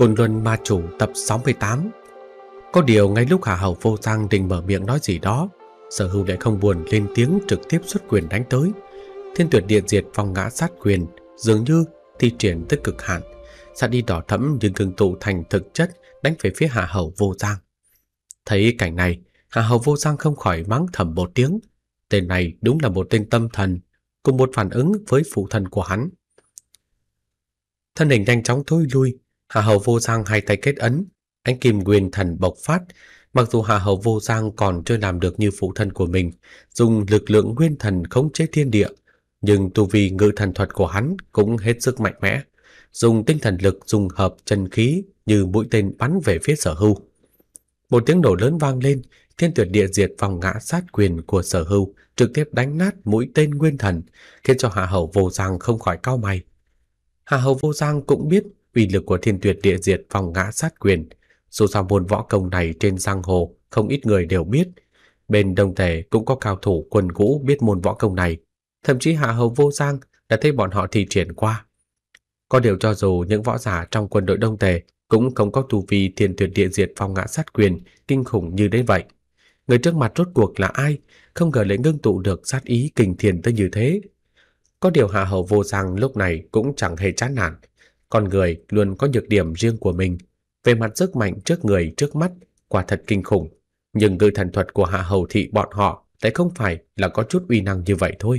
Hồn Luân Ma Chủ tập 68 Có điều ngay lúc Hạ Hầu vô giang định mở miệng nói gì đó Sở hữu lại không buồn lên tiếng trực tiếp xuất quyền đánh tới Thiên tuyệt điện diệt phong ngã sát quyền Dường như thi triển tới cực hạn Sát đi đỏ thẫm nhưng cường tụ thành thực chất Đánh về phía Hạ Hầu vô giang Thấy cảnh này Hạ Hầu vô giang không khỏi mắng thầm một tiếng Tên này đúng là một tên tâm thần Cùng một phản ứng với phụ thần của hắn Thân hình nhanh chóng thôi lui Hạ hầu vô giang hai tay kết ấn, ánh kim quyền thần bộc phát. Mặc dù hạ hầu vô giang còn chưa làm được như phụ thân của mình, dùng lực lượng nguyên thần khống chế thiên địa, nhưng tu vi ngự thần thuật của hắn cũng hết sức mạnh mẽ. Dùng tinh thần lực dùng hợp chân khí như mũi tên bắn về phía sở hưu. Một tiếng nổ lớn vang lên, thiên tuyệt địa diệt vòng ngã sát quyền của sở hưu trực tiếp đánh nát mũi tên nguyên thần, khiến cho hạ hầu vô giang không khỏi cao mày. Hạ hầu vô giang cũng biết uy lực của thiên tuyệt địa diệt phòng ngã sát quyền. Dù sao môn võ công này trên giang hồ không ít người đều biết. Bên đông thể cũng có cao thủ quần ngũ biết môn võ công này. Thậm chí hạ hầu vô giang đã thấy bọn họ thi triển qua. Có điều cho dù những võ giả trong quân đội đông tề cũng không có tu vi thiên tuyệt địa diệt phong ngã sát quyền kinh khủng như đấy vậy. Người trước mặt rốt cuộc là ai, không ngờ lại ngưng tụ được sát ý kinh thiền tới như thế. Có điều hạ hầu vô giang lúc này cũng chẳng hề chán nản, con người luôn có nhược điểm riêng của mình, về mặt sức mạnh trước người trước mắt quả thật kinh khủng, nhưng ngư thần thuật của hạ hầu thị bọn họ lại không phải là có chút uy năng như vậy thôi.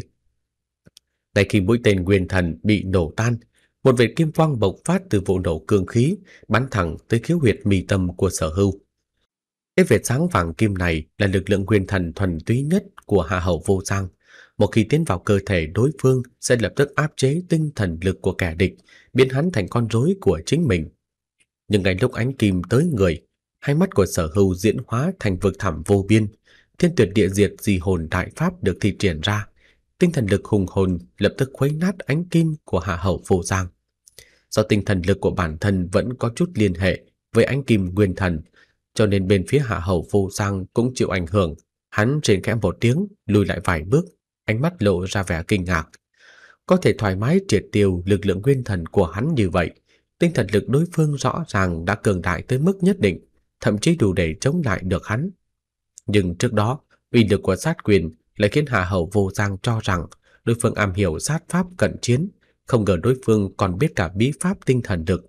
Ngay khi mũi tên nguyên thần bị nổ tan, một vệt kim quang bộc phát từ vụ nổ cương khí bắn thẳng tới khiếu huyệt mì tâm của sở hưu. Cái vệt sáng vàng kim này là lực lượng nguyên thần thuần túy nhất của hạ hầu vô giang một khi tiến vào cơ thể đối phương sẽ lập tức áp chế tinh thần lực của kẻ địch, biến hắn thành con rối của chính mình. Nhưng ngay lúc ánh kim tới người, hai mắt của sở hưu diễn hóa thành vực thẳm vô biên, thiên tuyệt địa diệt di hồn đại pháp được thi triển ra. Tinh thần lực hùng hồn lập tức khuấy nát ánh kim của hạ hậu vô giang. Do tinh thần lực của bản thân vẫn có chút liên hệ với ánh kim nguyên thần, cho nên bên phía hạ hậu vô giang cũng chịu ảnh hưởng. Hắn trên khẽ một tiếng, lùi lại vài bước, ánh mắt lộ ra vẻ kinh ngạc. Có thể thoải mái triệt tiêu lực lượng nguyên thần của hắn như vậy, tinh thần lực đối phương rõ ràng đã cường đại tới mức nhất định, thậm chí đủ để chống lại được hắn. Nhưng trước đó, uy lực của sát quyền lại khiến Hà Hầu vô giang cho rằng đối phương am hiểu sát pháp cận chiến, không ngờ đối phương còn biết cả bí pháp tinh thần lực.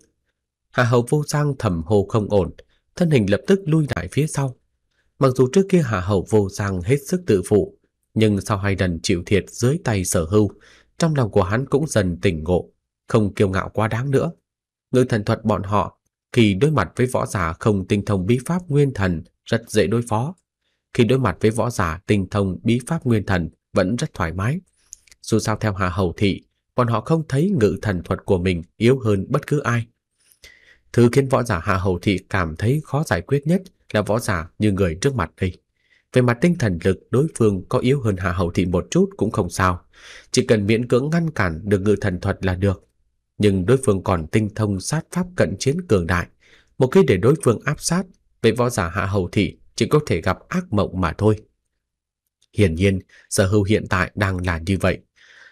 Hà Hầu vô giang thầm hồ không ổn, thân hình lập tức lui lại phía sau. Mặc dù trước kia Hà Hầu vô giang hết sức tự phụ, nhưng sau hai lần chịu thiệt dưới tay sở hưu, trong lòng của hắn cũng dần tỉnh ngộ, không kiêu ngạo quá đáng nữa. Người thần thuật bọn họ, khi đối mặt với võ giả không tinh thông bí pháp nguyên thần rất dễ đối phó. Khi đối mặt với võ giả tinh thông bí pháp nguyên thần vẫn rất thoải mái. Dù sao theo Hà Hầu Thị, bọn họ không thấy ngự thần thuật của mình yếu hơn bất cứ ai. Thứ khiến võ giả hà Hầu Thị cảm thấy khó giải quyết nhất là võ giả như người trước mặt đây về mặt tinh thần lực đối phương có yếu hơn Hạ Hầu Thị một chút cũng không sao, chỉ cần miễn cưỡng ngăn cản được ngự thần thuật là được. Nhưng đối phương còn tinh thông sát pháp cận chiến cường đại, một khi để đối phương áp sát, về võ giả Hạ Hầu Thị chỉ có thể gặp ác mộng mà thôi. Hiển nhiên, sở hữu hiện tại đang là như vậy.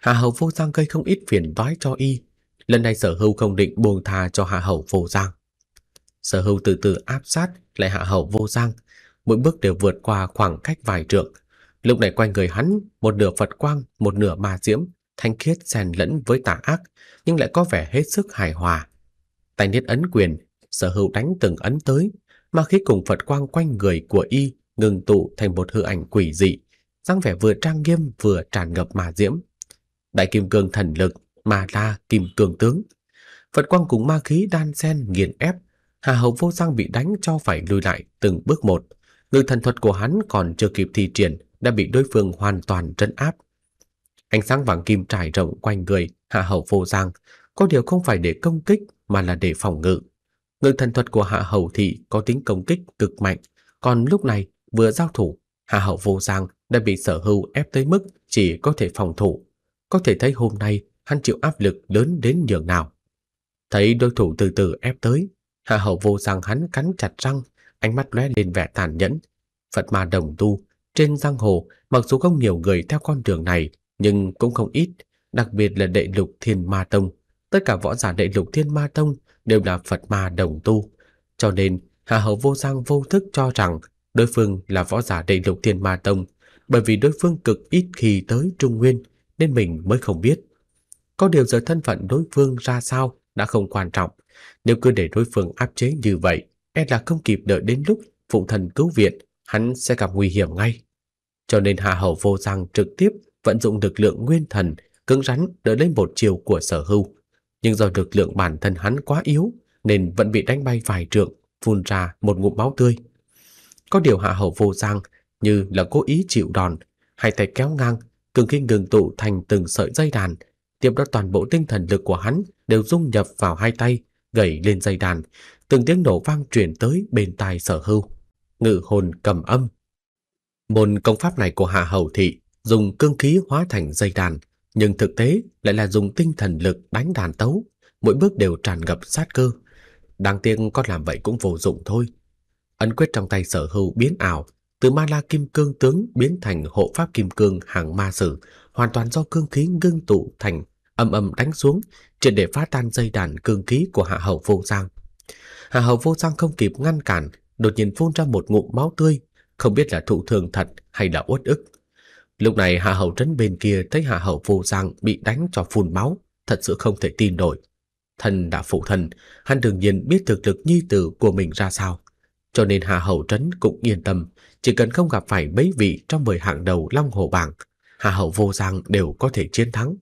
Hạ Hầu Vô Giang gây không ít phiền toái cho y, lần này sở hữu không định buông tha cho Hạ Hầu Vô Giang. Sở hữu từ từ áp sát lại Hạ Hầu Vô Giang, mỗi bước đều vượt qua khoảng cách vài trượng. Lúc này quanh người hắn, một nửa Phật quang, một nửa ma diễm, thanh khiết xen lẫn với tà ác, nhưng lại có vẻ hết sức hài hòa. Tay niết ấn quyền, sở hữu đánh từng ấn tới, ma khí cùng Phật quang quanh người của y ngừng tụ thành một hư ảnh quỷ dị, dáng vẻ vừa trang nghiêm vừa tràn ngập ma diễm. Đại kim cương thần lực, ma la kim cương tướng. Phật quang cùng ma khí đan xen nghiền ép, Hà Hầu vô sang bị đánh cho phải lùi lại từng bước một, Ngực thần thuật của hắn còn chưa kịp thi triển đã bị đối phương hoàn toàn trấn áp. Ánh sáng vàng kim trải rộng quanh người, hạ hầu vô giang, có điều không phải để công kích mà là để phòng ngự. Ngực thần thuật của hạ hầu thị có tính công kích cực mạnh, còn lúc này vừa giao thủ, hạ hầu vô giang đã bị sở hữu ép tới mức chỉ có thể phòng thủ. Có thể thấy hôm nay hắn chịu áp lực lớn đến nhường nào. Thấy đối thủ từ từ ép tới, hạ hầu vô giang hắn cắn chặt răng ánh mắt lóe lên vẻ tàn nhẫn. Phật ma đồng tu, trên giang hồ, mặc dù không nhiều người theo con đường này, nhưng cũng không ít, đặc biệt là đệ lục thiên ma tông. Tất cả võ giả đệ lục thiên ma tông đều là Phật ma đồng tu. Cho nên, Hạ hậu vô giang vô thức cho rằng đối phương là võ giả đệ lục thiên ma tông, bởi vì đối phương cực ít khi tới Trung Nguyên, nên mình mới không biết. Có điều giờ thân phận đối phương ra sao đã không quan trọng, nếu cứ để đối phương áp chế như vậy, e là không kịp đợi đến lúc phụ thần cứu viện, hắn sẽ gặp nguy hiểm ngay. Cho nên hạ Hầu vô rằng trực tiếp vận dụng lực lượng nguyên thần, cứng rắn đỡ lên một chiều của sở hưu. Nhưng do lực lượng bản thân hắn quá yếu, nên vẫn bị đánh bay vài trượng, phun ra một ngụm máu tươi. Có điều Hạ Hầu vô rằng như là cố ý chịu đòn, hai tay kéo ngang, cường khi ngừng tụ thành từng sợi dây đàn, tiếp đó toàn bộ tinh thần lực của hắn đều dung nhập vào hai tay, gẩy lên dây đàn, từng tiếng nổ vang truyền tới bên tai sở hưu. Ngự hồn cầm âm. Môn công pháp này của Hạ Hầu Thị dùng cương khí hóa thành dây đàn, nhưng thực tế lại là dùng tinh thần lực đánh đàn tấu, mỗi bước đều tràn ngập sát cơ. Đáng tiếc con làm vậy cũng vô dụng thôi. Ấn quyết trong tay sở hưu biến ảo, từ ma la kim cương tướng biến thành hộ pháp kim cương hàng ma sử, hoàn toàn do cương khí ngưng tụ thành âm âm đánh xuống, triệt để phá tan dây đàn cương khí của hạ hầu vô giang. Hà Hầu vô sang không kịp ngăn cản, đột nhiên phun ra một ngụm máu tươi, không biết là thụ thương thật hay là uất ức. Lúc này Hà Hầu trấn bên kia thấy Hà Hầu vô sang bị đánh cho phun máu, thật sự không thể tin nổi. Thần đã phụ thần, hắn đương nhiên biết thực lực nhi tử của mình ra sao. Cho nên Hà Hầu Trấn cũng yên tâm, chỉ cần không gặp phải mấy vị trong mười hạng đầu Long Hồ Bảng, Hà Hậu vô giang đều có thể chiến thắng.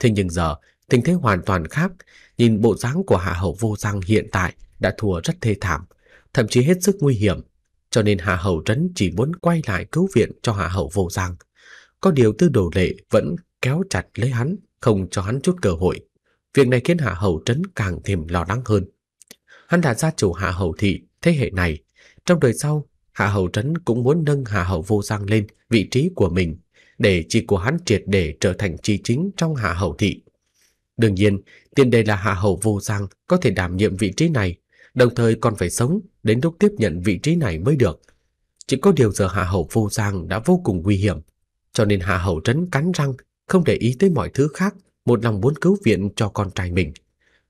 Thế nhưng giờ, tình thế hoàn toàn khác, nhìn bộ dáng của Hà Hậu vô giang hiện tại, đã thua rất thê thảm, thậm chí hết sức nguy hiểm, cho nên Hạ Hầu Trấn chỉ muốn quay lại cứu viện cho Hạ Hầu Vô Giang. Có điều Tư Đồ Lệ vẫn kéo chặt lấy hắn, không cho hắn chút cơ hội. Việc này khiến Hạ Hầu Trấn càng thêm lo lắng hơn. Hắn là gia chủ Hạ Hầu Thị thế hệ này, trong đời sau, Hạ Hầu Trấn cũng muốn nâng Hạ Hầu Vô Giang lên vị trí của mình, để chi của hắn triệt để trở thành chi chính trong Hạ Hầu Thị. Đương nhiên, tiền đề là Hạ Hầu Vô Giang có thể đảm nhiệm vị trí này đồng thời còn phải sống đến lúc tiếp nhận vị trí này mới được. Chỉ có điều giờ Hạ Hầu vô giang đã vô cùng nguy hiểm, cho nên Hạ Hầu trấn cắn răng, không để ý tới mọi thứ khác, một lòng muốn cứu viện cho con trai mình.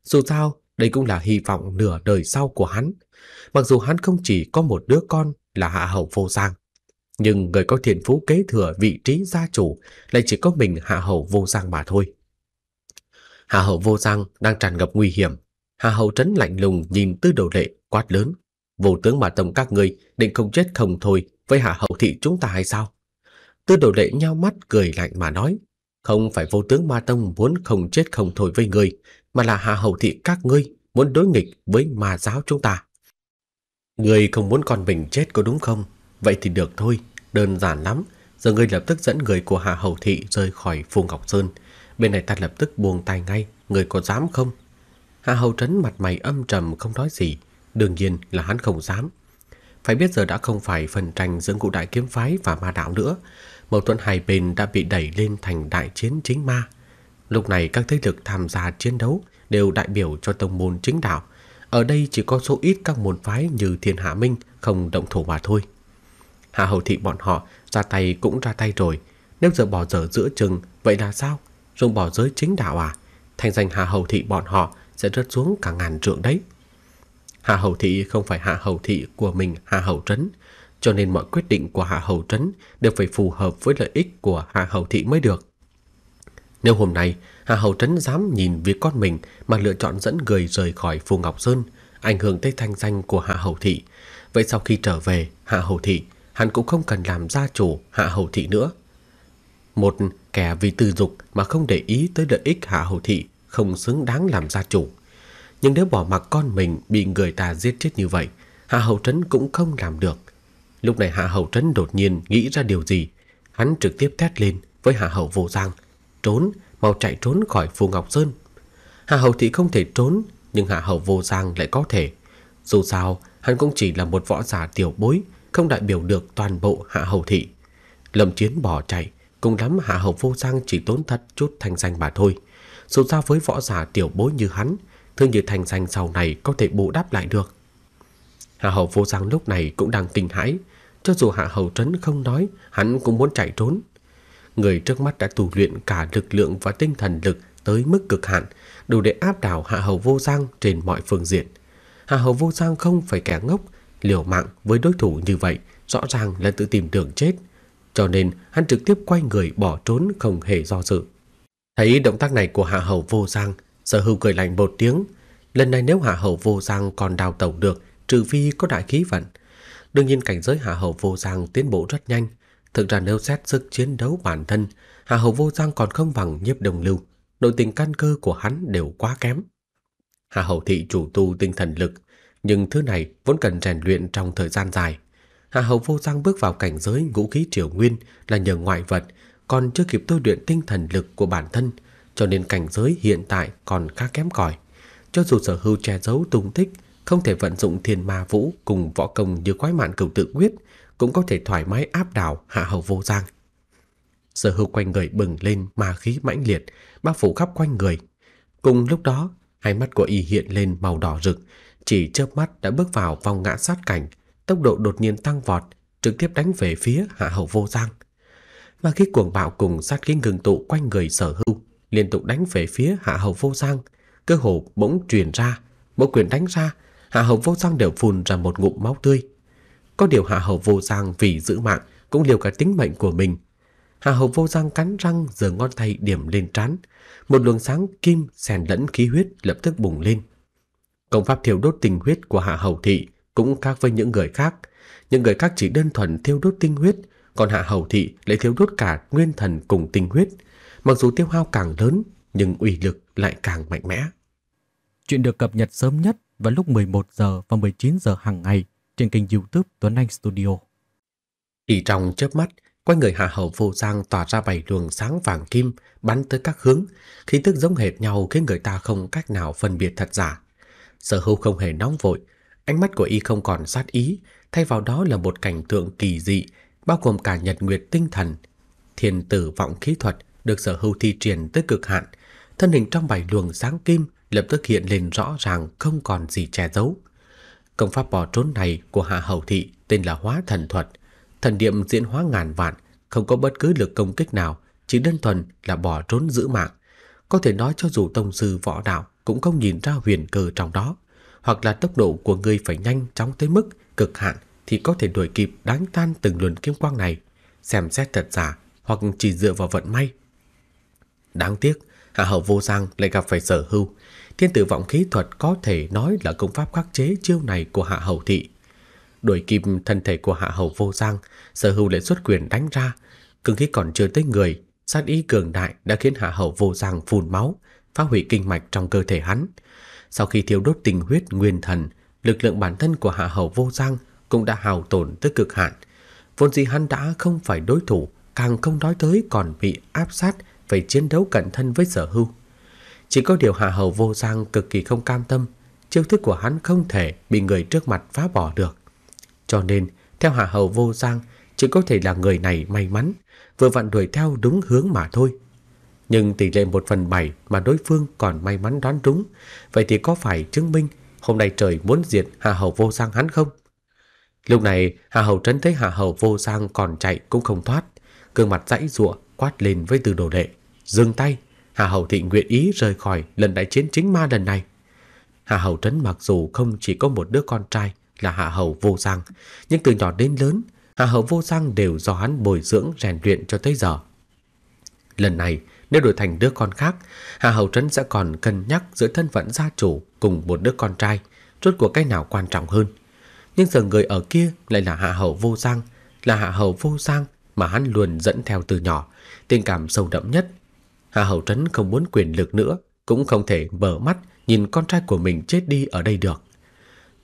Dù sao, đây cũng là hy vọng nửa đời sau của hắn. Mặc dù hắn không chỉ có một đứa con là Hạ Hầu vô giang, nhưng người có thiện phú kế thừa vị trí gia chủ lại chỉ có mình Hạ Hầu vô giang mà thôi. Hạ Hầu vô giang đang tràn ngập nguy hiểm, Hà hầu Trấn lạnh lùng nhìn tư đồ lệ quát lớn. Vô tướng mà tông các ngươi định không chết không thôi với Hà hầu Thị chúng ta hay sao? Tư đồ lệ nhao mắt cười lạnh mà nói. Không phải vô tướng ma tông muốn không chết không thôi với người, mà là Hà hầu Thị các ngươi muốn đối nghịch với ma giáo chúng ta. Ngươi không muốn con mình chết có đúng không? Vậy thì được thôi, đơn giản lắm. Giờ ngươi lập tức dẫn người của Hà hầu Thị rời khỏi Phù Ngọc Sơn. Bên này ta lập tức buông tay ngay, ngươi có dám không? Hạ Hầu Trấn mặt mày âm trầm không nói gì, đương nhiên là hắn không dám. Phải biết giờ đã không phải phần tranh giữa ngũ đại kiếm phái và ma đạo nữa, mâu thuẫn hai bên đã bị đẩy lên thành đại chiến chính ma. Lúc này các thế lực tham gia chiến đấu đều đại biểu cho tông môn chính đạo. Ở đây chỉ có số ít các môn phái như Thiên Hạ Minh không động thủ mà thôi. Hạ Hầu thị bọn họ ra tay cũng ra tay rồi, nếu giờ bỏ dở giữa chừng vậy là sao? Dùng bỏ giới chính đạo à? Thành danh Hạ Hầu thị bọn họ sẽ rớt xuống cả ngàn trượng đấy. Hạ Hầu Thị không phải Hạ Hầu Thị của mình Hạ Hầu Trấn, cho nên mọi quyết định của Hạ Hầu Trấn đều phải phù hợp với lợi ích của Hạ Hầu Thị mới được. Nếu hôm nay Hạ Hầu Trấn dám nhìn việc con mình mà lựa chọn dẫn người rời khỏi Phù Ngọc Sơn, ảnh hưởng tới thanh danh của Hạ Hầu Thị, vậy sau khi trở về Hạ Hầu Thị, hắn cũng không cần làm gia chủ Hạ Hầu Thị nữa. Một kẻ vì tư dục mà không để ý tới lợi ích Hạ Hầu Thị không xứng đáng làm gia chủ. Nhưng nếu bỏ mặc con mình bị người ta giết chết như vậy, Hạ Hầu Trấn cũng không làm được. Lúc này Hạ Hầu Trấn đột nhiên nghĩ ra điều gì, hắn trực tiếp thét lên với Hạ Hầu Vô Giang, "Trốn, mau chạy trốn khỏi Phù Ngọc Sơn." Hạ Hầu thì không thể trốn, nhưng Hạ Hầu Vô Giang lại có thể. Dù sao, hắn cũng chỉ là một võ giả tiểu bối, không đại biểu được toàn bộ Hạ Hầu thị. Lâm Chiến bỏ chạy, cùng lắm Hạ Hầu Vô Giang chỉ tốn thật chút thanh danh mà thôi. Dù sao với võ giả tiểu bối như hắn Thương như thành danh sau này có thể bù đắp lại được Hạ hầu vô giang lúc này cũng đang kinh hãi Cho dù hạ hầu trấn không nói Hắn cũng muốn chạy trốn Người trước mắt đã tù luyện cả lực lượng và tinh thần lực Tới mức cực hạn Đủ để áp đảo hạ hầu vô giang trên mọi phương diện Hạ hầu vô giang không phải kẻ ngốc Liều mạng với đối thủ như vậy Rõ ràng là tự tìm đường chết Cho nên hắn trực tiếp quay người bỏ trốn không hề do dự Thấy động tác này của Hạ Hầu vô giang, sở hưu cười lạnh một tiếng. Lần này nếu Hạ Hầu vô giang còn đào tẩu được, trừ phi có đại khí vận. Đương nhiên cảnh giới Hạ Hầu vô giang tiến bộ rất nhanh. Thực ra nếu xét sức chiến đấu bản thân, Hạ Hầu vô giang còn không bằng nhiếp đồng lưu. Nội tình căn cơ của hắn đều quá kém. Hạ Hầu thị chủ tu tinh thần lực, nhưng thứ này vốn cần rèn luyện trong thời gian dài. Hạ Hầu vô giang bước vào cảnh giới ngũ khí triều nguyên là nhờ ngoại vật, còn chưa kịp tôi luyện tinh thần lực của bản thân, cho nên cảnh giới hiện tại còn khá kém cỏi. Cho dù sở hữu che giấu tung tích, không thể vận dụng thiên ma vũ cùng võ công như quái mạn cửu tự quyết, cũng có thể thoải mái áp đảo hạ hầu vô giang. Sở hữu quanh người bừng lên ma khí mãnh liệt, bao phủ khắp quanh người. Cùng lúc đó, hai mắt của y hiện lên màu đỏ rực, chỉ chớp mắt đã bước vào vòng ngã sát cảnh, tốc độ đột nhiên tăng vọt, trực tiếp đánh về phía hạ hầu vô giang ma khi cuồng bạo cùng sát khí ngừng tụ quanh người sở hưu, liên tục đánh về phía hạ hầu vô giang cơ hồ bỗng truyền ra, mỗi quyền đánh ra, hạ hầu vô giang đều phun ra một ngụm máu tươi. Có điều hạ hầu vô giang vì giữ mạng cũng liều cả tính mệnh của mình. Hạ hầu vô giang cắn răng giờ ngón tay điểm lên trán, một luồng sáng kim xèn lẫn khí huyết lập tức bùng lên. Công pháp thiêu đốt tinh huyết của hạ hầu thị cũng khác với những người khác. Những người khác chỉ đơn thuần thiêu đốt tinh huyết còn hạ hầu thị lại thiếu đốt cả nguyên thần cùng tinh huyết. Mặc dù tiêu hao càng lớn, nhưng uy lực lại càng mạnh mẽ. Chuyện được cập nhật sớm nhất vào lúc 11 giờ và 19 giờ hàng ngày trên kênh youtube Tuấn Anh Studio. Chỉ trong chớp mắt, quanh người hạ hầu vô giang tỏa ra bảy luồng sáng vàng kim bắn tới các hướng, khí tức giống hệt nhau khiến người ta không cách nào phân biệt thật giả. Sở hữu không hề nóng vội, ánh mắt của y không còn sát ý, thay vào đó là một cảnh tượng kỳ dị bao gồm cả nhật nguyệt tinh thần, thiên tử vọng khí thuật được sở hữu thi triển tới cực hạn, thân hình trong bảy luồng sáng kim lập tức hiện lên rõ ràng không còn gì che giấu. Công pháp bỏ trốn này của Hạ Hầu thị tên là Hóa Thần Thuật, thần niệm diễn hóa ngàn vạn, không có bất cứ lực công kích nào, chỉ đơn thuần là bỏ trốn giữ mạng. Có thể nói cho dù tông sư võ đạo cũng không nhìn ra huyền cơ trong đó, hoặc là tốc độ của người phải nhanh chóng tới mức cực hạn thì có thể đuổi kịp đánh tan từng luồng kiếm quang này, xem xét thật giả hoặc chỉ dựa vào vận may. Đáng tiếc, Hạ Hầu Vô Giang lại gặp phải sở hưu. Thiên tử vọng khí thuật có thể nói là công pháp khắc chế chiêu này của Hạ Hầu Thị. Đuổi kịp thân thể của Hạ Hầu Vô Giang, sở hưu lại xuất quyền đánh ra. Cương khí còn chưa tới người, sát ý cường đại đã khiến Hạ Hầu Vô Giang phun máu, phá hủy kinh mạch trong cơ thể hắn. Sau khi thiêu đốt tình huyết nguyên thần, lực lượng bản thân của Hạ Hầu Vô Giang cũng đã hào tổn tới cực hạn. Vốn gì hắn đã không phải đối thủ, càng không nói tới còn bị áp sát phải chiến đấu cận thân với sở hưu. Chỉ có điều hạ hầu vô giang cực kỳ không cam tâm, chiêu thức của hắn không thể bị người trước mặt phá bỏ được. Cho nên, theo hạ hầu vô giang, chỉ có thể là người này may mắn, vừa vặn đuổi theo đúng hướng mà thôi. Nhưng tỷ lệ một phần bảy mà đối phương còn may mắn đoán đúng, vậy thì có phải chứng minh hôm nay trời muốn diệt hạ hầu vô giang hắn không? Lúc này Hà Hầu Trấn thấy Hà Hầu vô sang còn chạy cũng không thoát. Cương mặt dãy rụa quát lên với từ đồ đệ. Dừng tay, Hà Hầu Thị nguyện ý rời khỏi lần đại chiến chính ma lần này. Hà Hầu Trấn mặc dù không chỉ có một đứa con trai là Hạ Hầu Vô Sang, nhưng từ nhỏ đến lớn, Hạ Hầu Vô Sang đều do hắn bồi dưỡng rèn luyện cho tới giờ. Lần này, nếu đổi thành đứa con khác, Hạ Hầu Trấn sẽ còn cân nhắc giữa thân phận gia chủ cùng một đứa con trai, rốt cuộc cái nào quan trọng hơn nhưng giờ người ở kia lại là Hạ Hầu Vô Sang, là Hạ Hầu Vô Sang mà hắn luôn dẫn theo từ nhỏ, tình cảm sâu đậm nhất. Hạ Hầu Trấn không muốn quyền lực nữa, cũng không thể mở mắt nhìn con trai của mình chết đi ở đây được.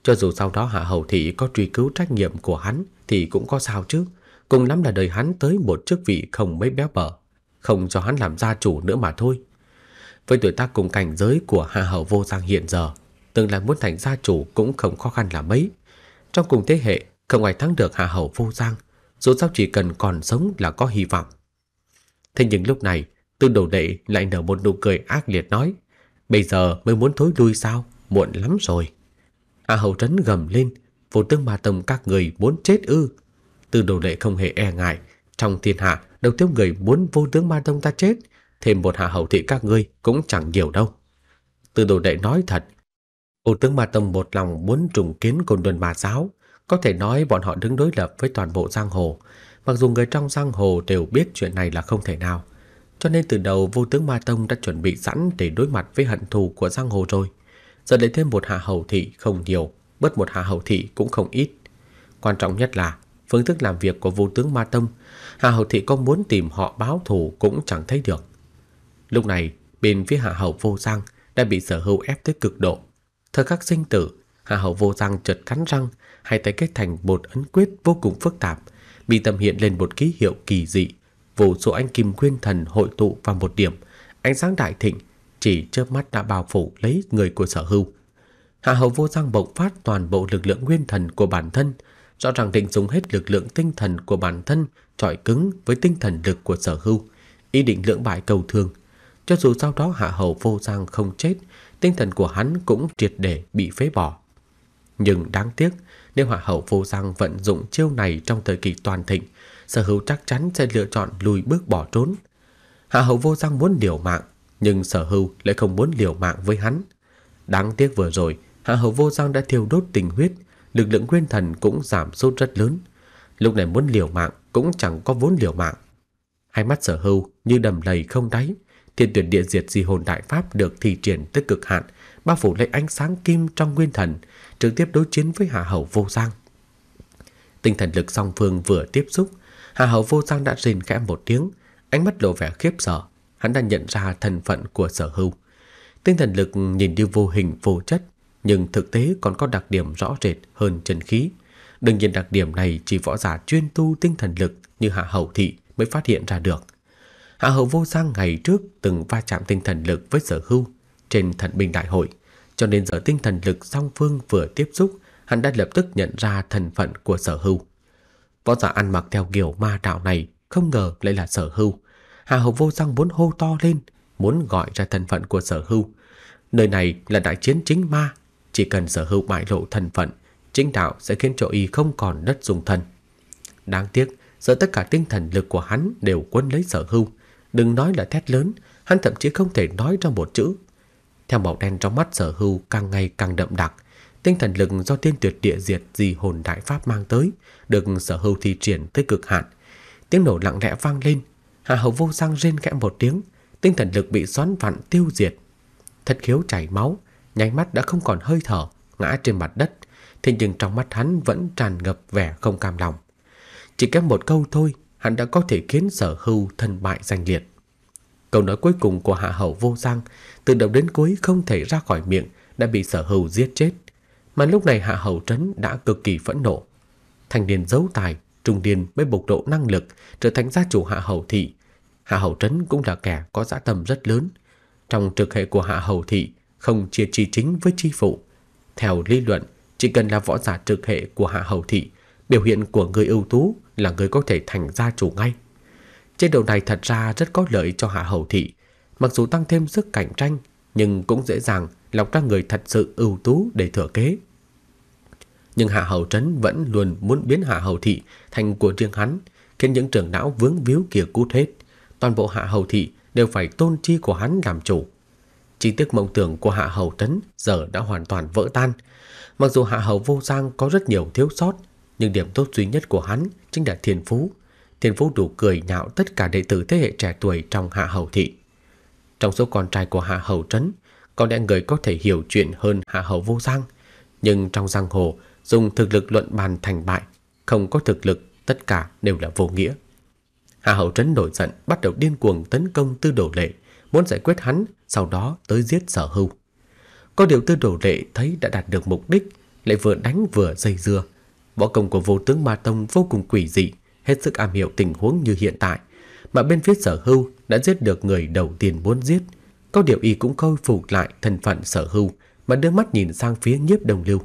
Cho dù sau đó Hạ Hầu Thị có truy cứu trách nhiệm của hắn thì cũng có sao chứ, cùng lắm là đời hắn tới một chức vị không mấy béo bở, không cho hắn làm gia chủ nữa mà thôi. Với tuổi tác cùng cảnh giới của Hạ Hầu Vô Giang hiện giờ, từng là muốn thành gia chủ cũng không khó khăn là mấy. Trong cùng thế hệ Không ai thắng được Hạ Hầu vô giang Dù sao chỉ cần còn sống là có hy vọng Thế nhưng lúc này Tư đồ đệ lại nở một nụ cười ác liệt nói Bây giờ mới muốn thối lui sao Muộn lắm rồi Hạ Hầu trấn gầm lên Vô tương ma tầm các người muốn chết ư Tư đồ đệ không hề e ngại Trong thiên hạ đầu thiếu người muốn vô tướng ma tông ta chết Thêm một hạ hầu thị các ngươi cũng chẳng nhiều đâu Tư đồ đệ nói thật Ô tướng Ma Tông một lòng muốn trùng kiến cồn đồn ma giáo, có thể nói bọn họ đứng đối lập với toàn bộ giang hồ, mặc dù người trong giang hồ đều biết chuyện này là không thể nào. Cho nên từ đầu vô tướng Ma Tông đã chuẩn bị sẵn để đối mặt với hận thù của giang hồ rồi. Giờ lấy thêm một hạ hầu thị không nhiều, bớt một hạ hầu thị cũng không ít. Quan trọng nhất là phương thức làm việc của vô tướng Ma Tông, hạ hầu thị có muốn tìm họ báo thù cũng chẳng thấy được. Lúc này, bên phía hạ hầu vô giang đã bị sở hữu ép tới cực độ Thời khắc sinh tử, Hạ Hầu vô răng chợt cắn răng, hai tay kết thành một ấn quyết vô cùng phức tạp, bị tâm hiện lên một ký hiệu kỳ dị, vô số anh kim nguyên thần hội tụ vào một điểm, ánh sáng đại thịnh, chỉ chớp mắt đã bao phủ lấy người của Sở Hưu. Hạ Hầu vô răng bộc phát toàn bộ lực lượng nguyên thần của bản thân, rõ ràng định dùng hết lực lượng tinh thần của bản thân chọi cứng với tinh thần lực của Sở Hưu, ý định lưỡng bại cầu thương. Cho dù sau đó Hạ Hầu vô răng không chết, tinh thần của hắn cũng triệt để bị phế bỏ. Nhưng đáng tiếc, nếu hoàng Hậu Vô Giang vận dụng chiêu này trong thời kỳ toàn thịnh, Sở Hữu chắc chắn sẽ lựa chọn lùi bước bỏ trốn. Hạ Hậu Vô Giang muốn liều mạng, nhưng Sở Hữu lại không muốn liều mạng với hắn. Đáng tiếc vừa rồi, Hạ Hậu Vô Giang đã thiêu đốt tình huyết, lực lượng nguyên thần cũng giảm sút rất lớn. Lúc này muốn liều mạng cũng chẳng có vốn liều mạng. Hai mắt Sở Hữu như đầm lầy không đáy, thiên tuyển địa diệt di hồn đại pháp được thi triển tới cực hạn, bao phủ lấy ánh sáng kim trong nguyên thần, trực tiếp đối chiến với Hạ Hầu Vô Giang. Tinh thần lực song phương vừa tiếp xúc, Hạ Hầu Vô Giang đã rình khẽ một tiếng, ánh mắt lộ vẻ khiếp sợ, hắn đã nhận ra thân phận của sở hưu. Tinh thần lực nhìn như vô hình vô chất, nhưng thực tế còn có đặc điểm rõ rệt hơn chân khí. Đương nhiên đặc điểm này chỉ võ giả chuyên tu tinh thần lực như Hạ Hầu Thị mới phát hiện ra được – Hạ hầu vô sang ngày trước từng va chạm tinh thần lực với sở hưu trên thần binh đại hội, cho nên giờ tinh thần lực song phương vừa tiếp xúc, hắn đã lập tức nhận ra thân phận của sở hưu. Võ giả ăn mặc theo kiểu ma đạo này không ngờ lại là sở hưu. Hạ hầu vô sang muốn hô to lên, muốn gọi ra thân phận của sở hưu. Nơi này là đại chiến chính ma, chỉ cần sở hưu bại lộ thân phận, chính đạo sẽ khiến cho y không còn đất dùng thân. Đáng tiếc, giờ tất cả tinh thần lực của hắn đều quân lấy sở hưu, Đừng nói là thét lớn, hắn thậm chí không thể nói ra một chữ. Theo màu đen trong mắt sở hưu càng ngày càng đậm đặc, tinh thần lực do tiên tuyệt địa diệt di hồn đại pháp mang tới, được sở hưu thi triển tới cực hạn. Tiếng nổ lặng lẽ vang lên, hạ hầu vô sang rên kẽ một tiếng, tinh thần lực bị xoắn vặn tiêu diệt. Thật khiếu chảy máu, nhánh mắt đã không còn hơi thở, ngã trên mặt đất, thế nhưng trong mắt hắn vẫn tràn ngập vẻ không cam lòng. Chỉ kém một câu thôi hắn đã có thể khiến sở hưu thân bại danh liệt. Câu nói cuối cùng của hạ hầu vô giang từ đầu đến cuối không thể ra khỏi miệng đã bị sở hưu giết chết. Mà lúc này hạ hầu trấn đã cực kỳ phẫn nộ. thành niên giấu tài, trung niên mới bộc độ năng lực trở thành gia chủ hạ hầu thị. Hạ hầu trấn cũng là kẻ có dã tầm rất lớn. Trong trực hệ của hạ hầu thị không chia chi chính với chi phụ. Theo lý luận, chỉ cần là võ giả trực hệ của hạ hầu thị, biểu hiện của người ưu tú là người có thể thành gia chủ ngay. Trên đầu này thật ra rất có lợi cho Hạ Hầu Thị, mặc dù tăng thêm sức cạnh tranh, nhưng cũng dễ dàng lọc ra người thật sự ưu tú để thừa kế. Nhưng Hạ Hầu Trấn vẫn luôn muốn biến Hạ Hầu Thị thành của riêng hắn, khiến những trưởng lão vướng víu kia cút hết. Toàn bộ Hạ Hầu Thị đều phải tôn chi của hắn làm chủ. Chỉ tiếc mộng tưởng của Hạ Hầu Trấn giờ đã hoàn toàn vỡ tan. Mặc dù Hạ Hầu Vô Giang có rất nhiều thiếu sót nhưng điểm tốt duy nhất của hắn chính là thiên phú. Thiên phú đủ cười nhạo tất cả đệ tử thế hệ trẻ tuổi trong Hạ Hầu Thị. Trong số con trai của Hạ Hầu Trấn, có lẽ người có thể hiểu chuyện hơn Hạ Hầu Vô Giang. Nhưng trong giang hồ, dùng thực lực luận bàn thành bại, không có thực lực tất cả đều là vô nghĩa. Hạ Hầu Trấn nổi giận bắt đầu điên cuồng tấn công Tư đồ Lệ, muốn giải quyết hắn, sau đó tới giết Sở Hưu. Có điều Tư đồ Lệ thấy đã đạt được mục đích, lại vừa đánh vừa dây dưa, Võ công của vô tướng Ma Tông vô cùng quỷ dị, hết sức am hiểu tình huống như hiện tại, mà bên phía sở hưu đã giết được người đầu tiên muốn giết. Có điều y cũng khôi phục lại thân phận sở hưu mà đưa mắt nhìn sang phía nhiếp đồng lưu.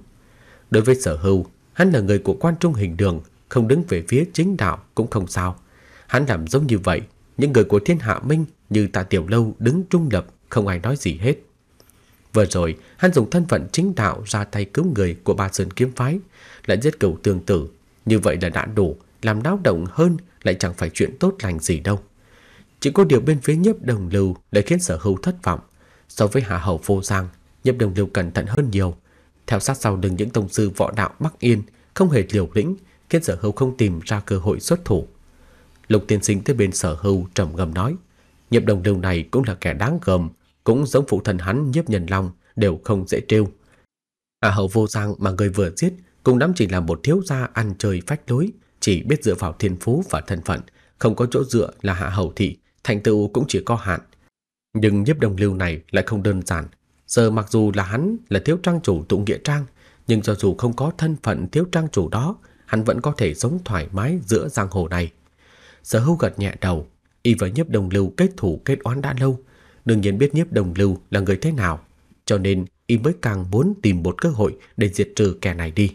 Đối với sở hưu, hắn là người của quan trung hình đường, không đứng về phía chính đạo cũng không sao. Hắn làm giống như vậy, những người của thiên hạ minh như tạ tiểu lâu đứng trung lập, không ai nói gì hết. Vừa rồi, hắn dùng thân phận chính đạo ra tay cứu người của ba sơn kiếm phái, lại giết cầu tương tử, như vậy là đã đủ, làm náo động hơn lại chẳng phải chuyện tốt lành gì đâu. Chỉ có điều bên phía nhiếp đồng lưu lại khiến sở hữu thất vọng. So với hạ hầu vô giang, nhiếp đồng lưu cẩn thận hơn nhiều. Theo sát sau đường những tông sư võ đạo Bắc Yên không hề liều lĩnh, khiến sở hữu không tìm ra cơ hội xuất thủ. Lục tiên sinh tới bên sở hữu trầm ngâm nói, nhiếp đồng lưu này cũng là kẻ đáng gờm, cũng giống phụ thần hắn nhiếp nhân long đều không dễ trêu. Hạ hầu vô giang mà người vừa giết cùng lắm chỉ là một thiếu gia ăn chơi phách lối, chỉ biết dựa vào thiên phú và thân phận, không có chỗ dựa là hạ hầu thị, thành tựu cũng chỉ có hạn. Nhưng nhiếp đồng lưu này lại không đơn giản. Giờ mặc dù là hắn là thiếu trang chủ tụ nghĩa trang, nhưng cho dù không có thân phận thiếu trang chủ đó, hắn vẫn có thể sống thoải mái giữa giang hồ này. Sở hưu gật nhẹ đầu, y với nhiếp đồng lưu kết thủ kết oán đã lâu, đương nhiên biết nhiếp đồng lưu là người thế nào, cho nên y mới càng muốn tìm một cơ hội để diệt trừ kẻ này đi.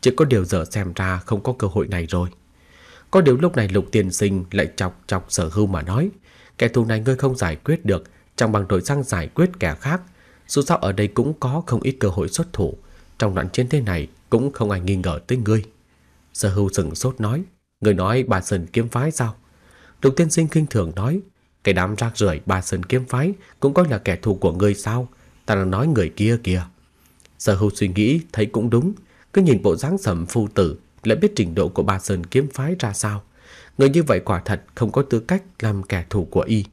Chỉ có điều giờ xem ra không có cơ hội này rồi Có điều lúc này Lục tiền Sinh lại chọc chọc sở hưu mà nói Kẻ thù này ngươi không giải quyết được Chẳng bằng đổi sang giải quyết kẻ khác Dù sao ở đây cũng có không ít cơ hội xuất thủ Trong đoạn chiến thế này Cũng không ai nghi ngờ tới ngươi Sở hưu sừng sốt nói Người nói bà Sơn kiếm phái sao Lục tiên sinh kinh thường nói Cái đám rác rưởi bà Sơn kiếm phái Cũng coi là kẻ thù của ngươi sao Ta đang nói người kia kìa Sở hưu suy nghĩ thấy cũng đúng cứ nhìn bộ dáng sầm phu tử Lại biết trình độ của ba Sơn kiếm phái ra sao Người như vậy quả thật không có tư cách Làm kẻ thù của y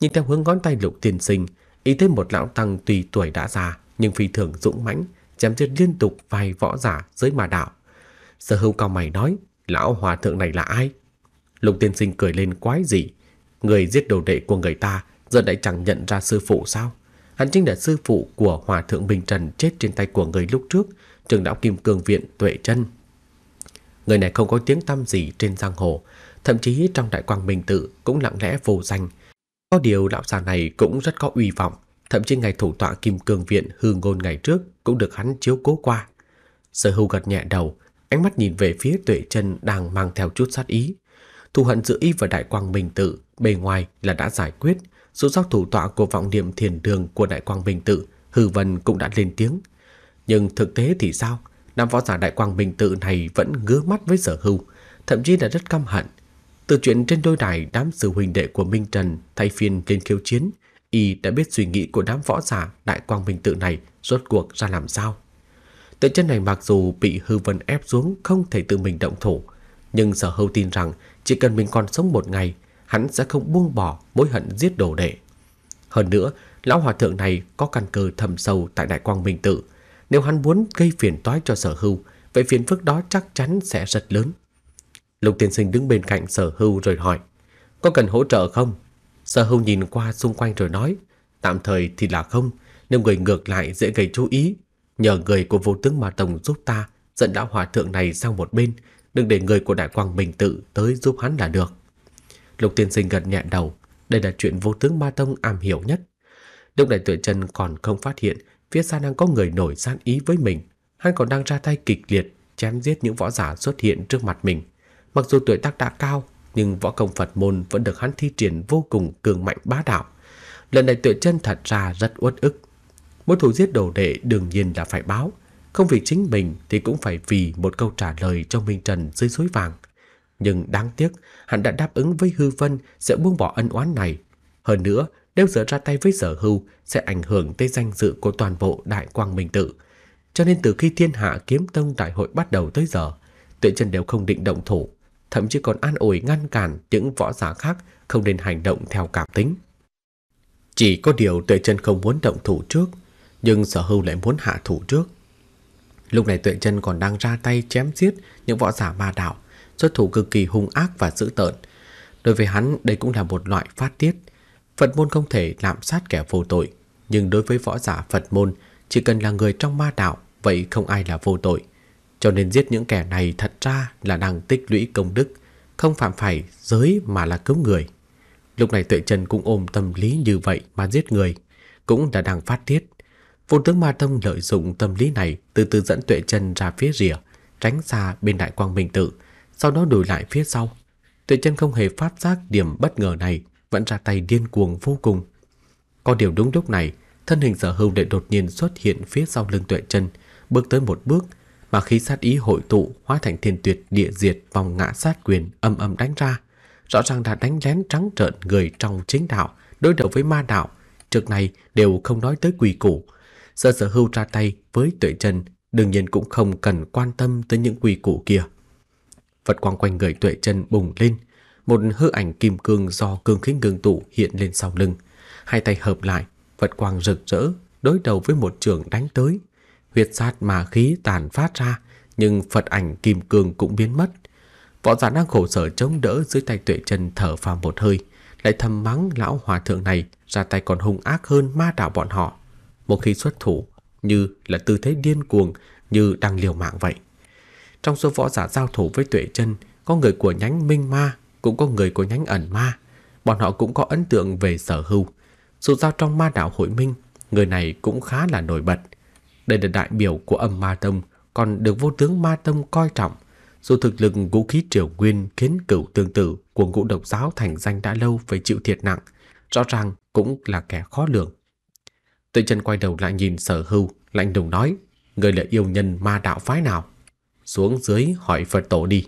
Nhìn theo hướng ngón tay lục tiên sinh Y thấy một lão tăng tùy tuổi đã già Nhưng phi thường dũng mãnh Chém giết liên tục vài võ giả dưới mà đạo Sở hưu cao mày nói Lão hòa thượng này là ai Lục tiên sinh cười lên quái dị Người giết đồ đệ của người ta Giờ lại chẳng nhận ra sư phụ sao Hắn chính là sư phụ của hòa thượng Bình Trần Chết trên tay của người lúc trước trường đạo Kim Cương Viện Tuệ chân Người này không có tiếng tăm gì trên giang hồ, thậm chí trong đại quang bình tự cũng lặng lẽ vô danh. Có điều lão già này cũng rất có uy vọng, thậm chí ngày thủ tọa Kim Cương Viện hư ngôn ngày trước cũng được hắn chiếu cố qua. Sở hưu gật nhẹ đầu, ánh mắt nhìn về phía Tuệ chân đang mang theo chút sát ý. Thù hận giữa y và đại quang bình tự bề ngoài là đã giải quyết, số giao thủ tọa của vọng niệm thiền đường của đại quang bình tự Hư Vân cũng đã lên tiếng, nhưng thực tế thì sao? Nam võ giả đại quang bình tự này vẫn ngứa mắt với sở hưu, thậm chí là rất căm hận. Từ chuyện trên đôi đài đám sư huynh đệ của Minh Trần thay phiên lên khiêu chiến, y đã biết suy nghĩ của đám võ giả đại quang bình tự này rốt cuộc ra làm sao. tự chân này mặc dù bị hư vân ép xuống không thể tự mình động thủ, nhưng sở hưu tin rằng chỉ cần mình còn sống một ngày, hắn sẽ không buông bỏ mối hận giết đồ đệ. Hơn nữa, lão hòa thượng này có căn cơ thầm sâu tại đại quang minh tự, nếu hắn muốn gây phiền toái cho sở hưu, vậy phiền phức đó chắc chắn sẽ rất lớn. Lục tiên sinh đứng bên cạnh sở hưu rồi hỏi, có cần hỗ trợ không? Sở hưu nhìn qua xung quanh rồi nói, tạm thời thì là không, nếu người ngược lại dễ gây chú ý. Nhờ người của vô tướng mà tổng giúp ta dẫn đạo hòa thượng này sang một bên, đừng để người của đại quang bình tự tới giúp hắn là được. Lục tiên sinh gật nhẹ đầu, đây là chuyện vô tướng ma tông am hiểu nhất. Lúc này tuệ chân còn không phát hiện phía xa đang có người nổi gian ý với mình, hắn còn đang ra tay kịch liệt, chém giết những võ giả xuất hiện trước mặt mình. Mặc dù tuổi tác đã cao, nhưng võ công Phật môn vẫn được hắn thi triển vô cùng cường mạnh bá đạo. Lần này tuyệt chân thật ra rất uất ức. Mỗi thủ giết đồ đệ đương nhiên là phải báo, không vì chính mình thì cũng phải vì một câu trả lời cho Minh Trần dưới suối vàng. Nhưng đáng tiếc, hắn đã đáp ứng với Hư Vân sẽ buông bỏ ân oán này. Hơn nữa, nếu giờ ra tay với sở hưu sẽ ảnh hưởng tới danh dự của toàn bộ Đại Quang Minh Tự. Cho nên từ khi Thiên Hạ Kiếm Tông Đại hội bắt đầu tới giờ, Tuệ Chân đều không định động thủ, thậm chí còn an ủi ngăn cản những võ giả khác không nên hành động theo cảm tính. Chỉ có điều Tuệ Chân không muốn động thủ trước, nhưng sở hưu lại muốn hạ thủ trước. Lúc này Tuệ Chân còn đang ra tay chém giết những võ giả ma đạo, xuất thủ cực kỳ hung ác và dữ tợn. Đối với hắn, đây cũng là một loại phát tiết, Phật môn không thể lạm sát kẻ vô tội, nhưng đối với võ giả Phật môn, chỉ cần là người trong ma đạo, vậy không ai là vô tội. Cho nên giết những kẻ này thật ra là đang tích lũy công đức, không phạm phải giới mà là cứu người. Lúc này tuệ trần cũng ôm tâm lý như vậy mà giết người, cũng đã đang phát tiết. Vô tướng ma tông lợi dụng tâm lý này từ từ dẫn tuệ trần ra phía rìa, tránh xa bên đại quang minh tự, sau đó đổi lại phía sau. Tuệ Trần không hề phát giác điểm bất ngờ này, vẫn ra tay điên cuồng vô cùng. Có điều đúng lúc này, thân hình sở hưu đệ đột nhiên xuất hiện phía sau lưng tuệ chân, bước tới một bước, mà khí sát ý hội tụ hóa thành thiên tuyệt địa diệt vòng ngã sát quyền âm âm đánh ra. Rõ ràng đã đánh lén trắng trợn người trong chính đạo, đối đầu với ma đạo, trước này đều không nói tới quỳ củ. Sở sở hưu ra tay với tuệ chân, đương nhiên cũng không cần quan tâm tới những quỳ củ kia. Phật quang quanh người tuệ chân bùng lên, một hư ảnh kim cương do cương khí ngưng tụ hiện lên sau lưng, hai tay hợp lại, vật quang rực rỡ, đối đầu với một trường đánh tới. Huyết sát mà khí tàn phát ra, nhưng Phật ảnh kim cương cũng biến mất. Võ giả đang khổ sở chống đỡ dưới tay tuệ chân thở phào một hơi, lại thầm mắng lão hòa thượng này ra tay còn hung ác hơn ma đạo bọn họ. Một khi xuất thủ, như là tư thế điên cuồng, như đang liều mạng vậy. Trong số võ giả giao thủ với tuệ chân, có người của nhánh Minh Ma cũng có người của nhánh ẩn ma, bọn họ cũng có ấn tượng về sở hưu. Dù sao trong ma đạo hội minh, người này cũng khá là nổi bật. Đây là đại biểu của âm ma tông, còn được vô tướng ma tông coi trọng. Dù thực lực vũ khí triều nguyên khiến cửu tương tự của ngũ độc giáo thành danh đã lâu phải chịu thiệt nặng, rõ ràng cũng là kẻ khó lường. Tự chân quay đầu lại nhìn sở hưu, lạnh lùng nói, người là yêu nhân ma đạo phái nào? Xuống dưới hỏi Phật tổ đi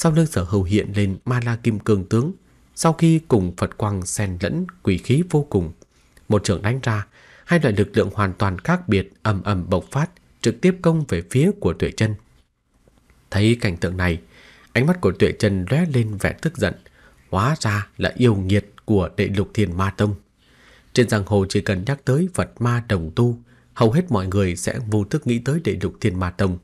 sau lưng sở hầu hiện lên ma la kim cương tướng. Sau khi cùng Phật quang xen lẫn quỷ khí vô cùng, một trưởng đánh ra, hai loại lực lượng hoàn toàn khác biệt ầm ầm bộc phát, trực tiếp công về phía của Tuệ Chân. Thấy cảnh tượng này, ánh mắt của Tuệ Chân lóe lên vẻ tức giận, hóa ra là yêu nghiệt của Đệ Lục thiền Ma Tông. Trên giang hồ chỉ cần nhắc tới Phật ma đồng tu, hầu hết mọi người sẽ vô thức nghĩ tới Đệ Lục thiền Ma Tông,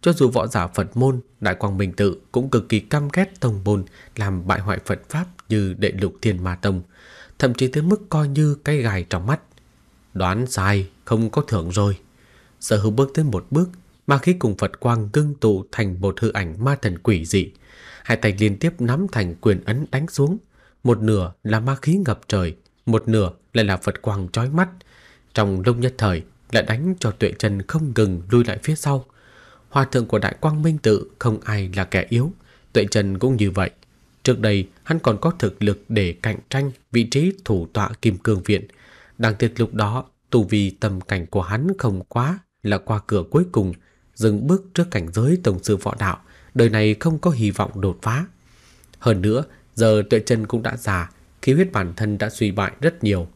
cho dù võ giả Phật môn, Đại Quang Minh Tự cũng cực kỳ căm ghét tông môn làm bại hoại Phật Pháp như đệ lục thiên ma tông, thậm chí tới mức coi như cái gài trong mắt. Đoán sai, không có thưởng rồi. Sở hữu bước tới một bước, ma khí cùng Phật Quang ngưng tụ thành một hư ảnh ma thần quỷ dị. Hai tay liên tiếp nắm thành quyền ấn đánh xuống. Một nửa là ma khí ngập trời, một nửa lại là Phật Quang trói mắt. Trong lông nhất thời, lại đánh cho tuệ chân không ngừng lui lại phía sau hòa thượng của Đại Quang Minh Tự không ai là kẻ yếu, Tuệ Trần cũng như vậy. Trước đây, hắn còn có thực lực để cạnh tranh vị trí thủ tọa Kim Cương Viện. Đang tiếc lúc đó, tu vì tầm cảnh của hắn không quá là qua cửa cuối cùng, dừng bước trước cảnh giới tổng sư võ đạo, đời này không có hy vọng đột phá. Hơn nữa, giờ Tuệ Trần cũng đã già, khí huyết bản thân đã suy bại rất nhiều.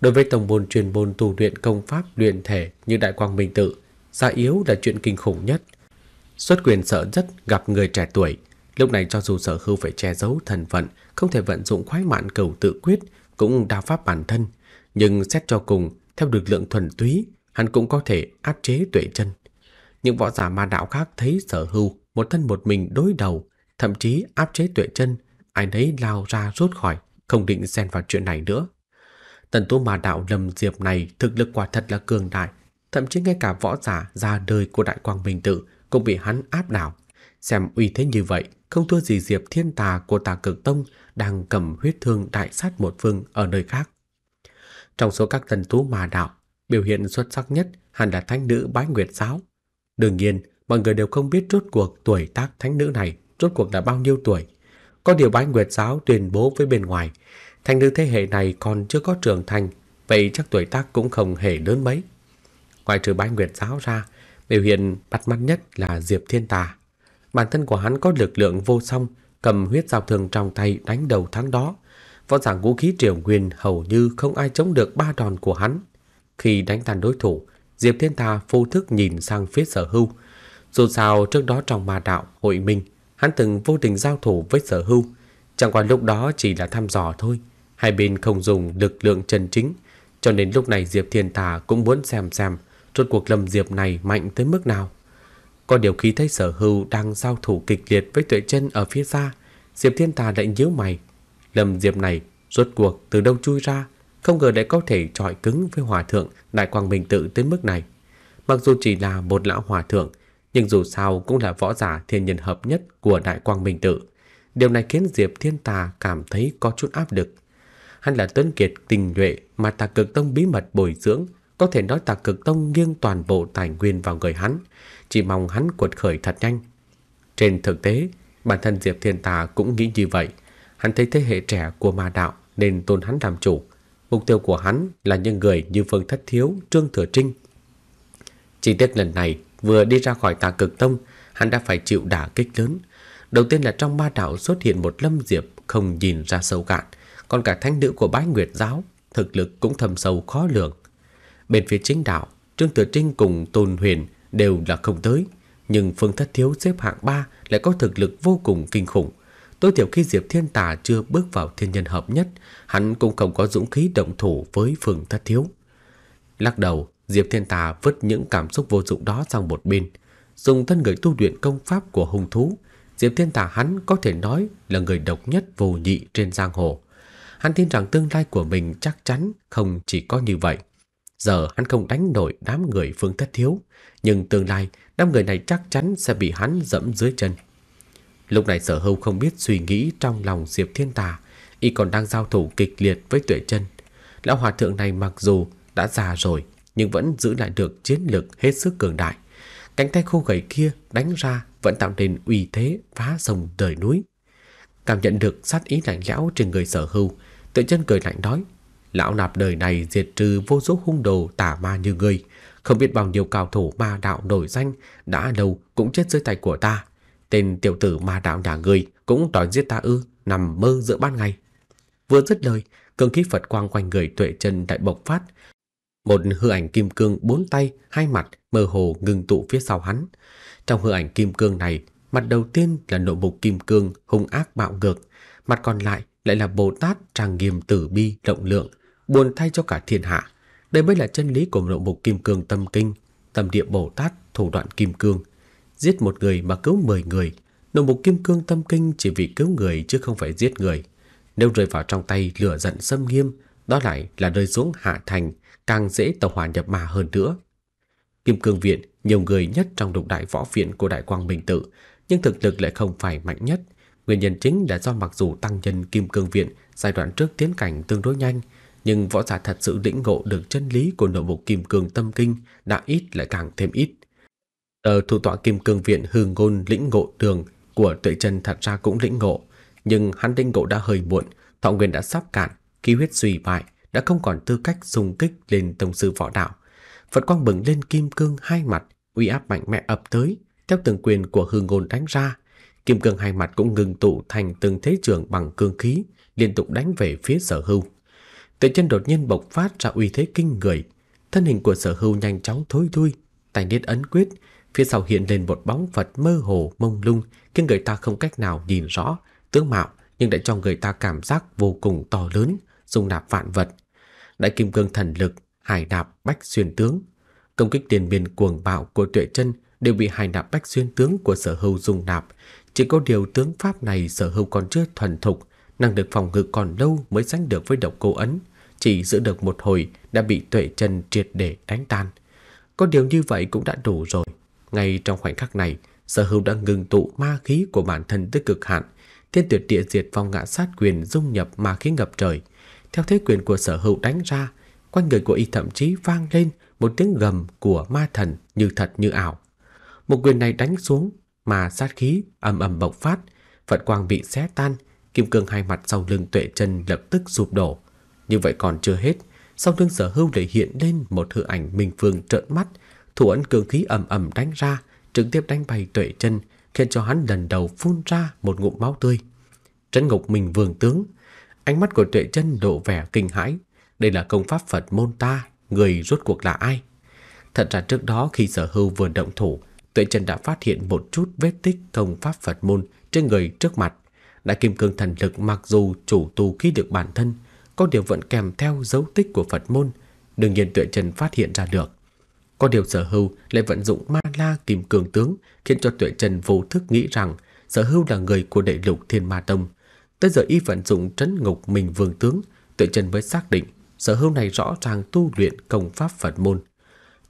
Đối với tổng môn truyền môn tu luyện công pháp luyện thể như Đại Quang Minh Tự, Già yếu là chuyện kinh khủng nhất. Xuất quyền sợ rất gặp người trẻ tuổi. Lúc này cho dù sở hưu phải che giấu thần vận, không thể vận dụng khoái mạn cầu tự quyết, cũng đa pháp bản thân. Nhưng xét cho cùng, theo lực lượng thuần túy, hắn cũng có thể áp chế tuệ chân. Những võ giả ma đạo khác thấy sở hưu một thân một mình đối đầu, thậm chí áp chế tuệ chân, ai nấy lao ra rút khỏi, không định xen vào chuyện này nữa. Tần tu ma đạo lầm diệp này thực lực quả thật là cường đại, thậm chí ngay cả võ giả ra đời của Đại Quang Minh Tự cũng bị hắn áp đảo. Xem uy thế như vậy, không thua gì Diệp Thiên Tà của Tà Cực Tông đang cầm huyết thương đại sát một phương ở nơi khác. Trong số các thần thú mà đạo, biểu hiện xuất sắc nhất hẳn là thánh nữ Bái Nguyệt giáo. Đương nhiên, mọi người đều không biết rốt cuộc tuổi tác thánh nữ này rốt cuộc là bao nhiêu tuổi. Có điều Bái Nguyệt giáo tuyên bố với bên ngoài, thánh nữ thế hệ này còn chưa có trưởng thành, vậy chắc tuổi tác cũng không hề lớn mấy. Ngoài trừ bái nguyệt giáo ra, biểu hiện bắt mắt nhất là Diệp Thiên Tà. Bản thân của hắn có lực lượng vô song, cầm huyết dao thường trong tay đánh đầu tháng đó. Võ giảng vũ khí triều nguyên hầu như không ai chống được ba đòn của hắn. Khi đánh tàn đối thủ, Diệp Thiên Tà vô thức nhìn sang phía sở hưu. Dù sao trước đó trong ma đạo, hội minh, hắn từng vô tình giao thủ với sở hưu. Chẳng qua lúc đó chỉ là thăm dò thôi. Hai bên không dùng lực lượng chân chính. Cho nên lúc này Diệp Thiên Tà cũng muốn xem xem Rốt cuộc lầm Diệp này mạnh tới mức nào? Có điều khi thấy sở hưu đang giao thủ kịch liệt với tuệ chân ở phía xa, Diệp Thiên Tà lại nhíu mày. lầm Diệp này rốt cuộc từ đâu chui ra, không ngờ lại có thể trọi cứng với hòa thượng Đại Quang Minh Tự tới mức này. Mặc dù chỉ là một lão hòa thượng, nhưng dù sao cũng là võ giả thiên nhân hợp nhất của Đại Quang Minh Tự. Điều này khiến Diệp Thiên Tà cảm thấy có chút áp lực. Hắn là tuấn kiệt tình nhuệ mà tà cực tông bí mật bồi dưỡng có thể nói tà cực tông nghiêng toàn bộ tài nguyên vào người hắn Chỉ mong hắn cuột khởi thật nhanh Trên thực tế Bản thân Diệp Thiên Tà cũng nghĩ như vậy Hắn thấy thế hệ trẻ của ma đạo Nên tôn hắn làm chủ Mục tiêu của hắn là những người như Vương Thất Thiếu Trương Thừa Trinh Chỉ tiếc lần này vừa đi ra khỏi tà cực tông Hắn đã phải chịu đả kích lớn Đầu tiên là trong ma đạo xuất hiện một lâm diệp Không nhìn ra sâu cạn Còn cả thánh nữ của bái nguyệt giáo Thực lực cũng thâm sâu khó lường Bên phía chính đạo, Trương Tử Trinh cùng Tôn Huyền đều là không tới, nhưng Phương Thất Thiếu xếp hạng 3 lại có thực lực vô cùng kinh khủng. Tối thiểu khi Diệp Thiên Tà chưa bước vào thiên nhân hợp nhất, hắn cũng không có dũng khí động thủ với Phương Thất Thiếu. Lắc đầu, Diệp Thiên Tà vứt những cảm xúc vô dụng đó sang một bên, dùng thân người tu luyện công pháp của hung thú, Diệp Thiên Tà hắn có thể nói là người độc nhất vô nhị trên giang hồ. Hắn tin rằng tương lai của mình chắc chắn không chỉ có như vậy. Giờ hắn không đánh nổi đám người Phương Thất Thiếu, nhưng tương lai đám người này chắc chắn sẽ bị hắn dẫm dưới chân. Lúc này sở hưu không biết suy nghĩ trong lòng Diệp Thiên Tà, y còn đang giao thủ kịch liệt với tuệ chân. Lão hòa thượng này mặc dù đã già rồi, nhưng vẫn giữ lại được chiến lực hết sức cường đại. Cánh tay khô gầy kia đánh ra vẫn tạo nên uy thế phá sông đời núi. Cảm nhận được sát ý lạnh lẽo trên người sở hưu, tự chân cười lạnh nói. Lão nạp đời này diệt trừ vô số hung đồ tà ma như ngươi, không biết bao nhiêu cao thủ ma đạo nổi danh đã đầu cũng chết dưới tay của ta. Tên tiểu tử ma đạo nhà ngươi cũng đòi giết ta ư, nằm mơ giữa ban ngày. Vừa dứt lời, cương khí Phật quang quanh người tuệ chân đại bộc phát. Một hư ảnh kim cương bốn tay, hai mặt mơ hồ ngừng tụ phía sau hắn. Trong hư ảnh kim cương này, mặt đầu tiên là nội bộ kim cương hung ác bạo ngược, mặt còn lại lại là Bồ Tát trang nghiêm tử bi rộng lượng, buồn thay cho cả thiên hạ. Đây mới là chân lý của nội bộ kim cương tâm kinh, tâm địa Bồ Tát, thủ đoạn kim cương. Giết một người mà cứu mười người, nội bộ kim cương tâm kinh chỉ vì cứu người chứ không phải giết người. Nếu rơi vào trong tay lửa giận xâm nghiêm, đó lại là rơi xuống hạ thành, càng dễ tàu hỏa nhập ma hơn nữa. Kim cương viện, nhiều người nhất trong lục đại võ viện của Đại Quang bình Tự, nhưng thực lực lại không phải mạnh nhất. Nguyên nhân chính là do mặc dù tăng nhân Kim Cương Viện giai đoạn trước tiến cảnh tương đối nhanh, nhưng võ giả thật sự lĩnh ngộ được chân lý của nội bộ kim cương tâm kinh đã ít lại càng thêm ít. ở thủ tọa kim cương viện hư ngôn lĩnh ngộ đường của tuệ chân thật ra cũng lĩnh ngộ, nhưng hắn lĩnh ngộ đã hơi muộn, thọ nguyên đã sắp cạn, khí huyết suy bại, đã không còn tư cách dùng kích lên tông sư võ đạo. Phật quang bừng lên kim cương hai mặt, uy áp mạnh mẽ ập tới, theo từng quyền của hư ngôn đánh ra, kim cương hai mặt cũng ngừng tụ thành từng thế trường bằng cương khí, liên tục đánh về phía sở hưu. Tề chân đột nhiên bộc phát ra uy thế kinh người. Thân hình của sở hưu nhanh chóng thối thui, tay niết ấn quyết. Phía sau hiện lên một bóng Phật mơ hồ mông lung khiến người ta không cách nào nhìn rõ tướng mạo nhưng đã cho người ta cảm giác vô cùng to lớn, dùng nạp vạn vật. Đại kim cương thần lực, hải nạp bách xuyên tướng. Công kích tiền biên cuồng bạo của tuệ chân đều bị hải nạp bách xuyên tướng của sở hưu dùng nạp. Chỉ có điều tướng pháp này sở hưu còn chưa thuần thục, năng lực phòng ngự còn lâu mới sánh được với độc cô ấn chỉ giữ được một hồi đã bị tuệ chân triệt để đánh tan. Có điều như vậy cũng đã đủ rồi. Ngay trong khoảnh khắc này, sở hữu đã ngừng tụ ma khí của bản thân tới cực hạn. Thiên tuyệt địa diệt phong ngã sát quyền dung nhập ma khí ngập trời. Theo thế quyền của sở hữu đánh ra, quanh người của y thậm chí vang lên một tiếng gầm của ma thần như thật như ảo. Một quyền này đánh xuống mà sát khí ầm ầm bộc phát, Phật quang bị xé tan, kim cương hai mặt sau lưng tuệ chân lập tức sụp đổ, như vậy còn chưa hết, sau thương sở hưu lại hiện lên một hư ảnh Minh Phương trợn mắt, thủ ấn cường khí ầm ầm đánh ra, trực tiếp đánh bay tuệ chân, khiến cho hắn lần đầu phun ra một ngụm máu tươi. Trấn Ngục Minh Vương tướng, ánh mắt của tuệ chân độ vẻ kinh hãi, đây là công pháp Phật môn ta, người rốt cuộc là ai? Thật ra trước đó khi sở hưu vừa động thủ, tuệ chân đã phát hiện một chút vết tích công pháp Phật môn trên người trước mặt. Đại kim cương thần lực mặc dù chủ tu khí được bản thân, có điều vẫn kèm theo dấu tích của Phật môn, đương nhiên tuệ Trần phát hiện ra được. Có điều sở hưu lại vận dụng ma la kim cường tướng khiến cho tuệ trần vô thức nghĩ rằng sở hưu là người của đệ lục thiên ma tông. Tới giờ y vận dụng trấn ngục mình vương tướng, tuệ trần mới xác định sở hưu này rõ ràng tu luyện công pháp Phật môn.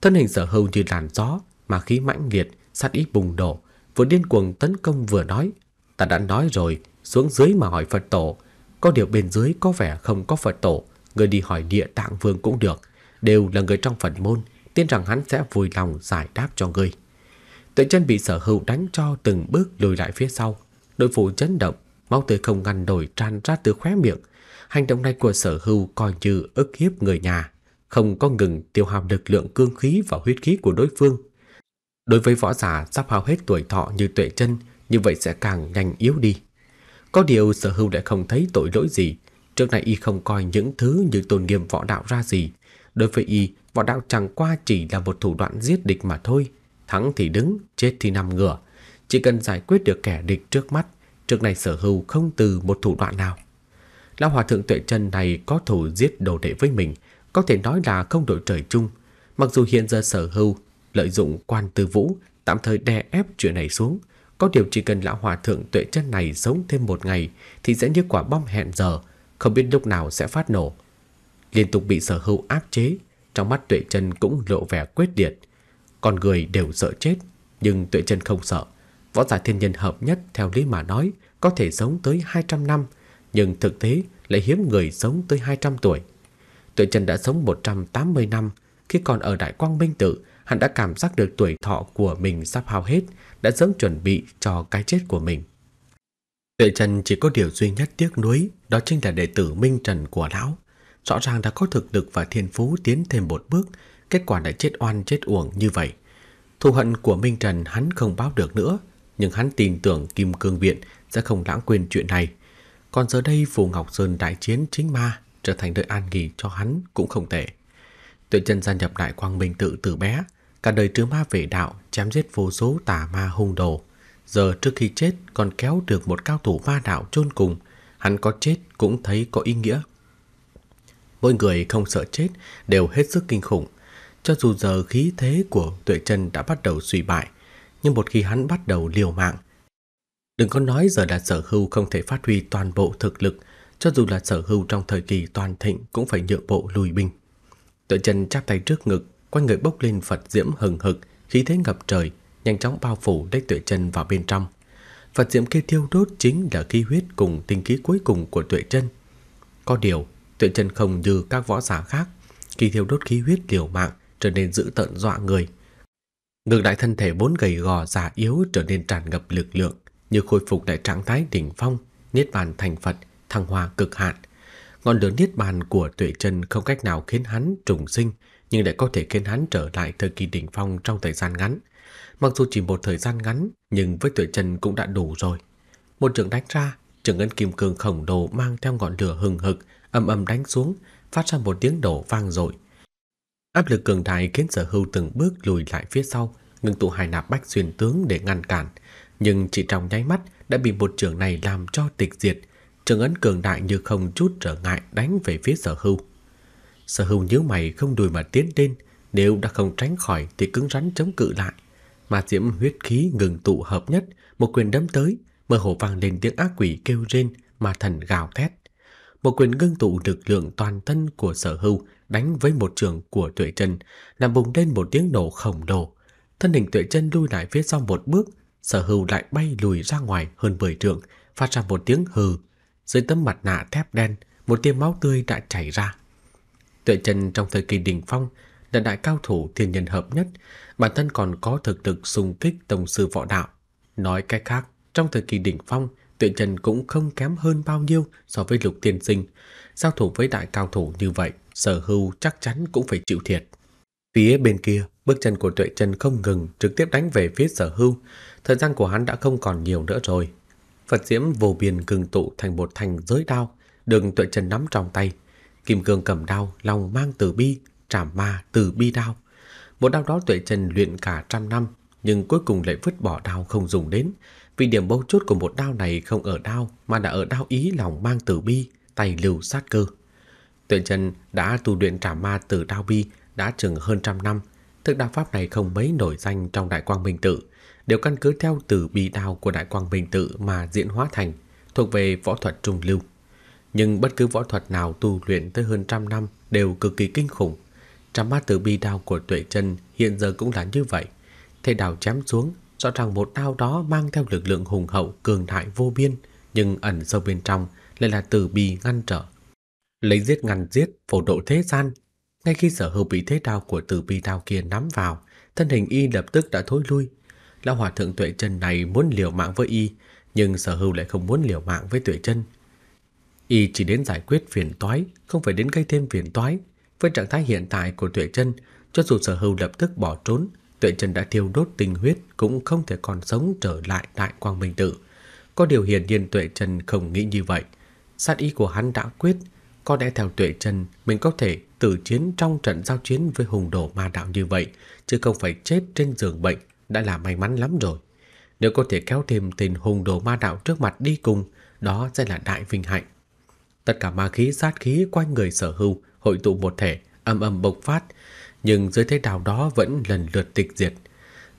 Thân hình sở hưu như làn gió mà khí mãnh liệt, sát ý bùng nổ, vừa điên cuồng tấn công vừa nói. Ta đã nói rồi, xuống dưới mà hỏi Phật tổ, có điều bên dưới có vẻ không có Phật tổ, người đi hỏi địa tạng vương cũng được, đều là người trong Phật môn, tin rằng hắn sẽ vui lòng giải đáp cho người tuệ chân bị sở hữu đánh cho từng bước lùi lại phía sau, nội phụ chấn động, máu tươi không ngăn nổi tràn ra từ khóe miệng. Hành động này của sở hữu coi như ức hiếp người nhà, không có ngừng tiêu hao lực lượng cương khí và huyết khí của đối phương. Đối với võ giả sắp hao hết tuổi thọ như tuệ chân, như vậy sẽ càng nhanh yếu đi. Có điều sở hưu đã không thấy tội lỗi gì Trước này y không coi những thứ như tôn nghiêm võ đạo ra gì Đối với y, võ đạo chẳng qua chỉ là một thủ đoạn giết địch mà thôi Thắng thì đứng, chết thì nằm ngửa Chỉ cần giải quyết được kẻ địch trước mắt Trước này sở hưu không từ một thủ đoạn nào Lão Hòa Thượng Tuệ Trần này có thủ giết đồ đệ với mình Có thể nói là không đội trời chung Mặc dù hiện giờ sở hưu lợi dụng quan tư vũ Tạm thời đè ép chuyện này xuống có điều chỉ cần lão hòa thượng tuệ chân này sống thêm một ngày thì sẽ như quả bom hẹn giờ, không biết lúc nào sẽ phát nổ. Liên tục bị sở hữu áp chế, trong mắt tuệ chân cũng lộ vẻ quyết liệt. Con người đều sợ chết, nhưng tuệ chân không sợ. Võ giả thiên nhân hợp nhất theo lý mà nói có thể sống tới 200 năm, nhưng thực tế lại hiếm người sống tới 200 tuổi. Tuệ chân đã sống 180 năm khi còn ở Đại Quang Minh Tự hắn đã cảm giác được tuổi thọ của mình sắp hao hết, đã sớm chuẩn bị cho cái chết của mình. Tuệ Trần chỉ có điều duy nhất tiếc nuối, đó chính là đệ tử Minh Trần của lão. Rõ ràng đã có thực lực và thiên phú tiến thêm một bước, kết quả lại chết oan chết uổng như vậy. Thù hận của Minh Trần hắn không báo được nữa, nhưng hắn tin tưởng Kim Cương Viện sẽ không lãng quên chuyện này. Còn giờ đây Phù Ngọc Sơn đại chiến chính ma trở thành nơi an nghỉ cho hắn cũng không tệ. Tuệ chân gia nhập đại quang minh tự từ bé, cả đời trừ ma về đạo, chém giết vô số tà ma hung đồ. Giờ trước khi chết còn kéo được một cao thủ ma đạo chôn cùng, hắn có chết cũng thấy có ý nghĩa. Mỗi người không sợ chết đều hết sức kinh khủng. Cho dù giờ khí thế của tuệ chân đã bắt đầu suy bại, nhưng một khi hắn bắt đầu liều mạng, Đừng có nói giờ là sở hưu không thể phát huy toàn bộ thực lực, cho dù là sở hưu trong thời kỳ toàn thịnh cũng phải nhượng bộ lùi binh. Tự chân chắp tay trước ngực, quanh người bốc lên Phật diễm hừng hực, khí thế ngập trời, nhanh chóng bao phủ lấy tuệ chân vào bên trong. Phật diễm kia thiêu đốt chính là khí huyết cùng tinh khí cuối cùng của tuệ chân. Có điều, tuệ chân không như các võ giả khác, khi thiêu đốt khí huyết liều mạng trở nên dữ tợn dọa người. Ngược lại thân thể vốn gầy gò già yếu trở nên tràn ngập lực lượng, như khôi phục lại trạng thái đỉnh phong, niết bàn thành Phật, thăng hoa cực hạn, Ngọn lửa niết bàn của Tuệ Chân không cách nào khiến hắn trùng sinh, nhưng lại có thể khiến hắn trở lại thời kỳ đỉnh phong trong thời gian ngắn. Mặc dù chỉ một thời gian ngắn, nhưng với Tuệ Chân cũng đã đủ rồi. Một trường đánh ra, trường ngân kim cương khổng lồ mang theo ngọn lửa hừng hực, âm âm đánh xuống, phát ra một tiếng đổ vang dội. Áp lực cường đại khiến sở hưu từng bước lùi lại phía sau, ngừng tụ hải nạp bách xuyên tướng để ngăn cản. Nhưng chỉ trong nháy mắt đã bị một trường này làm cho tịch diệt, trường ấn cường đại như không chút trở ngại đánh về phía sở hưu. Sở hưu nhíu mày không đùi mà tiến lên, nếu đã không tránh khỏi thì cứng rắn chống cự lại. Mà diễm huyết khí ngừng tụ hợp nhất, một quyền đấm tới, mơ hồ vang lên tiếng ác quỷ kêu rên mà thần gào thét. Một quyền ngưng tụ lực lượng toàn thân của sở hưu đánh với một trường của tuệ chân, làm bùng lên một tiếng nổ khổng lồ. Thân hình tuệ chân lui lại phía sau một bước, sở hưu lại bay lùi ra ngoài hơn 10 trượng, phát ra một tiếng hừ dưới tấm mặt nạ thép đen, một tia máu tươi đã chảy ra. Tuệ Trần trong thời kỳ đỉnh phong là đại cao thủ thiên nhân hợp nhất, bản thân còn có thực lực xung kích tổng sư võ đạo. Nói cách khác, trong thời kỳ đỉnh phong, Tuệ Trần cũng không kém hơn bao nhiêu so với Lục Tiên Sinh. Giao thủ với đại cao thủ như vậy, sở hưu chắc chắn cũng phải chịu thiệt. Phía bên kia, bước chân của Tuệ Trần không ngừng trực tiếp đánh về phía sở hưu. Thời gian của hắn đã không còn nhiều nữa rồi, Phật diễm vô biên cường tụ thành một thành giới đao, đường tuệ trần nắm trong tay. Kim cương cầm đao, lòng mang từ bi, trảm ma từ bi đao. Một đao đó tuệ trần luyện cả trăm năm, nhưng cuối cùng lại vứt bỏ đao không dùng đến, vì điểm bấu chốt của một đao này không ở đao mà đã ở đao ý lòng mang từ bi, tay lưu sát cơ. Tuệ trần đã tu luyện trảm ma từ đao bi đã chừng hơn trăm năm, thực đạo pháp này không mấy nổi danh trong đại quang minh tự, đều căn cứ theo tử bì đao của Đại Quang bình Tự mà diễn hóa thành, thuộc về võ thuật trung lưu. Nhưng bất cứ võ thuật nào tu luyện tới hơn trăm năm đều cực kỳ kinh khủng. Trăm mắt tử bi đao của Tuệ chân hiện giờ cũng là như vậy. Thế đào chém xuống, rõ ràng một đao đó mang theo lực lượng hùng hậu cường đại vô biên, nhưng ẩn sâu bên trong lại là tử bi ngăn trở. Lấy giết ngăn giết, phổ độ thế gian. Ngay khi sở hữu bị thế đao của tử bi đao kia nắm vào, thân hình y lập tức đã thối lui, lão hòa thượng Tuệ Chân này muốn liều mạng với y, nhưng Sở Hưu lại không muốn liều mạng với Tuệ Chân. Y chỉ đến giải quyết phiền toái, không phải đến gây thêm phiền toái. Với trạng thái hiện tại của Tuệ Chân, cho dù Sở Hưu lập tức bỏ trốn, Tuệ Chân đã thiêu đốt tinh huyết cũng không thể còn sống trở lại Đại Quang Minh Tự. Có điều hiển nhiên Tuệ Chân không nghĩ như vậy. Sát ý của hắn đã quyết, có lẽ theo Tuệ Chân mình có thể tử chiến trong trận giao chiến với hùng đồ ma đạo như vậy, chứ không phải chết trên giường bệnh đã là may mắn lắm rồi. Nếu có thể kéo thêm tên hùng đồ ma đạo trước mặt đi cùng, đó sẽ là đại vinh hạnh. Tất cả ma khí sát khí quanh người sở hưu hội tụ một thể, âm âm bộc phát, nhưng dưới thế đào đó vẫn lần lượt tịch diệt.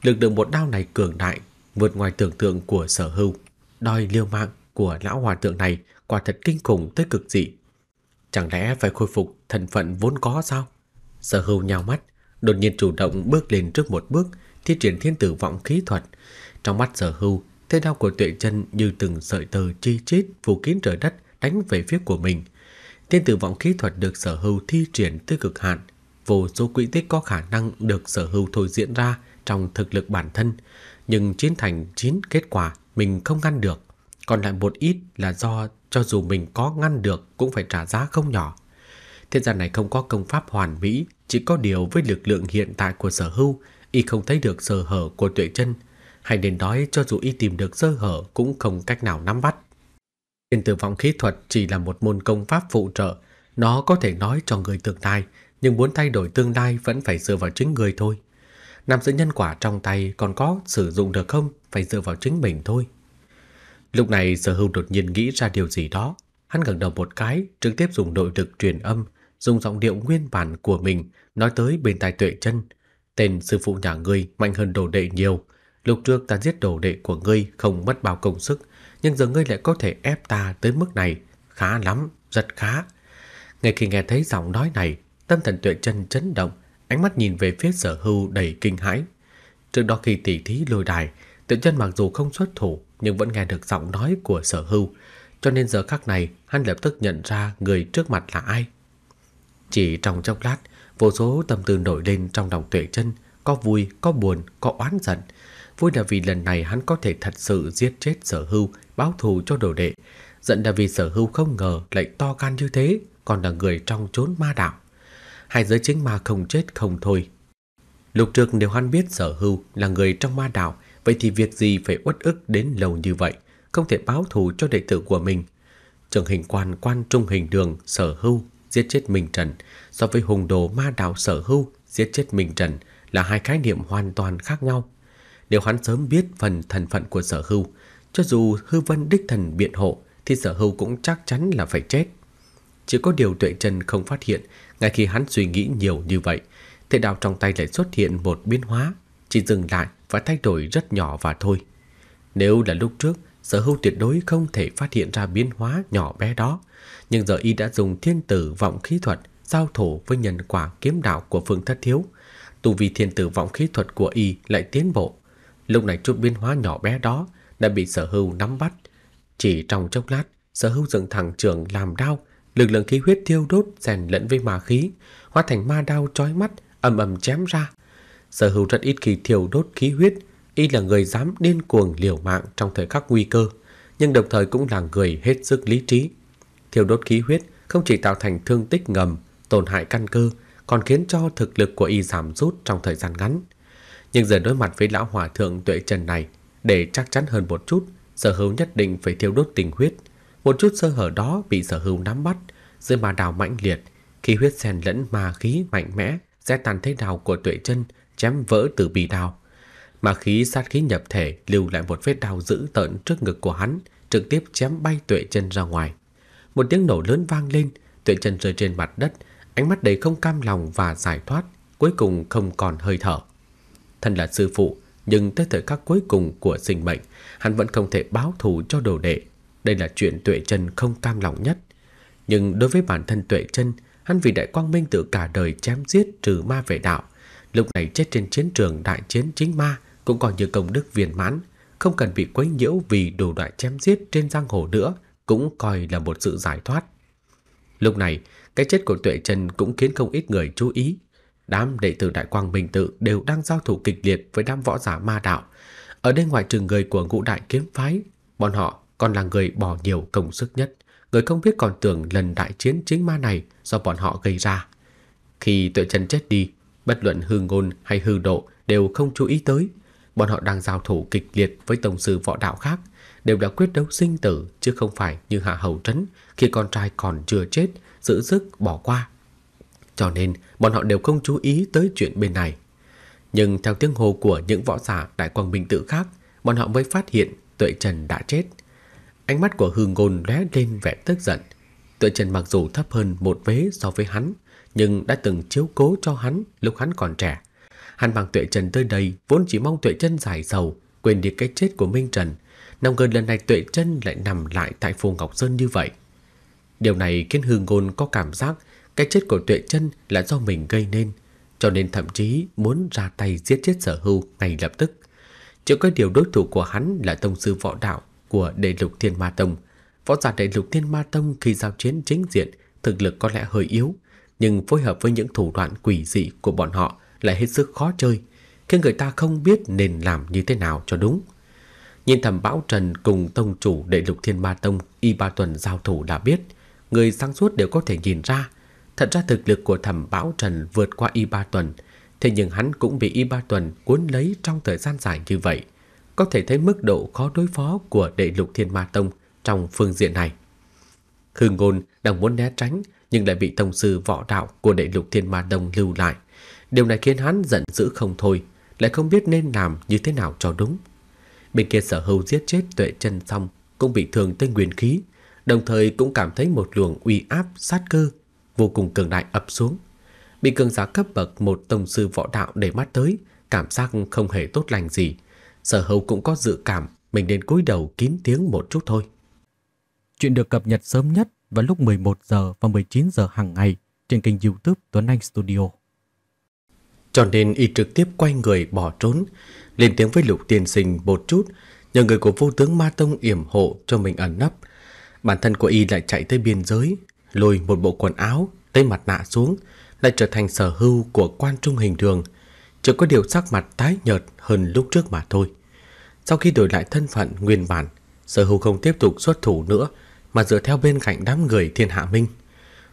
Lực lượng một đao này cường đại, vượt ngoài tưởng tượng của sở hưu. Đòi liêu mạng của lão hòa tượng này quả thật kinh khủng tới cực dị. Chẳng lẽ phải khôi phục thần phận vốn có sao? Sở hưu nhào mắt, đột nhiên chủ động bước lên trước một bước, thi triển thiên tử vọng khí thuật. Trong mắt sở hưu, thế đao của tuệ chân như từng sợi tơ chi chít phủ kín trời đất đánh về phía của mình. Thiên tử vọng khí thuật được sở hưu thi triển tới cực hạn, vô số quỹ tích có khả năng được sở hưu thôi diễn ra trong thực lực bản thân, nhưng chiến thành chín kết quả mình không ngăn được. Còn lại một ít là do cho dù mình có ngăn được cũng phải trả giá không nhỏ. Thế gian này không có công pháp hoàn mỹ, chỉ có điều với lực lượng hiện tại của sở hưu y không thấy được sơ hở của Tuệ Chân, hay đến nói cho dù y tìm được sơ hở cũng không cách nào nắm bắt. Thiên tử vọng khí thuật chỉ là một môn công pháp phụ trợ, nó có thể nói cho người tương lai, nhưng muốn thay đổi tương lai vẫn phải dựa vào chính người thôi. Nam giữ nhân quả trong tay còn có sử dụng được không phải dựa vào chính mình thôi. Lúc này sở hưu đột nhiên nghĩ ra điều gì đó. Hắn ngẩng đầu một cái, trực tiếp dùng nội lực truyền âm, dùng giọng điệu nguyên bản của mình nói tới bên tai tuệ chân. Tên sư phụ nhà ngươi mạnh hơn đồ đệ nhiều. Lúc trước ta giết đồ đệ của ngươi không mất bao công sức, nhưng giờ ngươi lại có thể ép ta tới mức này. Khá lắm, rất khá. Ngay khi nghe thấy giọng nói này, tâm thần tuệ chân chấn động, ánh mắt nhìn về phía sở hưu đầy kinh hãi. Trước đó khi tỉ thí lôi đài, tuệ chân mặc dù không xuất thủ nhưng vẫn nghe được giọng nói của sở hưu, cho nên giờ khắc này hắn lập tức nhận ra người trước mặt là ai. Chỉ trong chốc lát, Vô số tâm tư nổi lên trong lòng tuệ chân Có vui, có buồn, có oán giận Vui là vì lần này hắn có thể thật sự giết chết sở hưu Báo thù cho đồ đệ Giận là vì sở hưu không ngờ lại to gan như thế Còn là người trong chốn ma đạo Hai giới chính ma không chết không thôi Lục trước nếu hắn biết sở hưu là người trong ma đạo Vậy thì việc gì phải uất ức đến lâu như vậy Không thể báo thù cho đệ tử của mình Trường hình quan quan trung hình đường sở hưu Giết chết mình Trần so với hùng đồ ma đạo sở hưu giết chết mình Trần là hai khái niệm hoàn toàn khác nhau. Nếu hắn sớm biết phần thần phận của sở hưu cho dù hư vân đích thần biện hộ thì sở hưu cũng chắc chắn là phải chết. Chỉ có điều tuệ chân không phát hiện ngay khi hắn suy nghĩ nhiều như vậy, thế đạo trong tay lại xuất hiện một biến hóa, chỉ dừng lại và thay đổi rất nhỏ và thôi. Nếu là lúc trước, sở hưu tuyệt đối không thể phát hiện ra biến hóa nhỏ bé đó, nhưng giờ y đã dùng thiên tử vọng khí thuật giao thủ với nhân quả kiếm đạo của Phương Thất Thiếu, tu vi thiên tử võng khí thuật của y lại tiến bộ. Lúc này chút biến hóa nhỏ bé đó đã bị Sở Hưu nắm bắt. Chỉ trong chốc lát, Sở Hưu dựng thẳng trường làm đao, lực lượng khí huyết thiêu đốt xen lẫn với ma khí, hóa thành ma đao chói mắt ầm ầm chém ra. Sở Hưu rất ít khi thiêu đốt khí huyết, y là người dám điên cuồng liều mạng trong thời khắc nguy cơ, nhưng đồng thời cũng là người hết sức lý trí. Thiêu đốt khí huyết không chỉ tạo thành thương tích ngầm tổn hại căn cơ, còn khiến cho thực lực của y giảm rút trong thời gian ngắn. Nhưng giờ đối mặt với lão hòa thượng tuệ trần này, để chắc chắn hơn một chút, sở hữu nhất định phải thiêu đốt tình huyết. Một chút sơ hở đó bị sở hữu nắm bắt, dưới mà đào mãnh liệt, khi huyết xen lẫn ma khí mạnh mẽ sẽ tàn thế đào của tuệ chân chém vỡ từ bì đào. Ma khí sát khí nhập thể lưu lại một vết đau dữ tợn trước ngực của hắn, trực tiếp chém bay tuệ chân ra ngoài. Một tiếng nổ lớn vang lên, tuệ chân rơi trên mặt đất, ánh mắt đầy không cam lòng và giải thoát, cuối cùng không còn hơi thở. Thân là sư phụ, nhưng tới thời khắc cuối cùng của sinh mệnh, hắn vẫn không thể báo thù cho đồ đệ. Đây là chuyện Tuệ Chân không cam lòng nhất. Nhưng đối với bản thân Tuệ Chân, hắn vì đại quang minh tự cả đời chém giết trừ ma về đạo, lúc này chết trên chiến trường đại chiến chính ma cũng còn như công đức viên mãn, không cần bị quấy nhiễu vì đồ đại chém giết trên giang hồ nữa, cũng coi là một sự giải thoát. Lúc này, cái chết của Tuệ Trần cũng khiến không ít người chú ý. Đám đệ tử Đại Quang Bình Tự đều đang giao thủ kịch liệt với đám võ giả ma đạo. Ở bên ngoài trường người của ngũ đại kiếm phái, bọn họ còn là người bỏ nhiều công sức nhất. Người không biết còn tưởng lần đại chiến chính ma này do bọn họ gây ra. Khi Tuệ Trần chết đi, bất luận hư ngôn hay hư độ đều không chú ý tới. Bọn họ đang giao thủ kịch liệt với tổng sư võ đạo khác – đều đã quyết đấu sinh tử chứ không phải như Hạ Hầu Trấn khi con trai còn chưa chết, giữ sức bỏ qua. Cho nên bọn họ đều không chú ý tới chuyện bên này. Nhưng theo tiếng hô của những võ giả đại quang minh tự khác, bọn họ mới phát hiện Tuệ Trần đã chết. Ánh mắt của Hư Ngôn lóe lên vẻ tức giận. Tuệ Trần mặc dù thấp hơn một vế so với hắn, nhưng đã từng chiếu cố cho hắn lúc hắn còn trẻ. Hắn bằng Tuệ Trần tới đây vốn chỉ mong Tuệ Trần giải sầu, quên đi cái chết của Minh Trần Năm gần lần này tuệ chân lại nằm lại tại phù Ngọc Sơn như vậy. Điều này khiến hư ngôn có cảm giác cái chết của tuệ chân là do mình gây nên, cho nên thậm chí muốn ra tay giết chết sở hưu ngay lập tức. Chỉ có điều đối thủ của hắn là tông sư võ đạo của đệ lục thiên ma tông. Võ giả đệ lục thiên ma tông khi giao chiến chính diện thực lực có lẽ hơi yếu, nhưng phối hợp với những thủ đoạn quỷ dị của bọn họ lại hết sức khó chơi, khiến người ta không biết nên làm như thế nào cho đúng. Nhìn thầm bão trần cùng tông chủ đệ lục thiên ma tông Y Ba Tuần giao thủ đã biết, người sáng suốt đều có thể nhìn ra. Thật ra thực lực của thầm bão trần vượt qua Y Ba Tuần, thế nhưng hắn cũng bị Y Ba Tuần cuốn lấy trong thời gian dài như vậy. Có thể thấy mức độ khó đối phó của đệ lục thiên ma tông trong phương diện này. Khư ngôn đang muốn né tránh nhưng lại bị tông sư võ đạo của đệ lục thiên ma tông lưu lại. Điều này khiến hắn giận dữ không thôi, lại không biết nên làm như thế nào cho đúng. Bên kia sở hầu giết chết tuệ chân xong cũng bị thương tới nguyên khí, đồng thời cũng cảm thấy một luồng uy áp sát cơ vô cùng cường đại ập xuống. Bị cường giả cấp bậc một tông sư võ đạo để mắt tới, cảm giác không hề tốt lành gì. Sở hầu cũng có dự cảm mình nên cúi đầu kín tiếng một chút thôi. Chuyện được cập nhật sớm nhất vào lúc 11 giờ và 19 giờ hàng ngày trên kênh YouTube Tuấn Anh Studio. Cho nên y trực tiếp quay người bỏ trốn Lên tiếng với lục tiền sinh một chút Nhờ người của vô tướng Ma Tông yểm hộ cho mình ẩn nấp Bản thân của y lại chạy tới biên giới Lôi một bộ quần áo Tới mặt nạ xuống Lại trở thành sở hưu của quan trung hình đường Chỉ có điều sắc mặt tái nhợt hơn lúc trước mà thôi Sau khi đổi lại thân phận nguyên bản Sở hưu không tiếp tục xuất thủ nữa Mà dựa theo bên cạnh đám người thiên hạ minh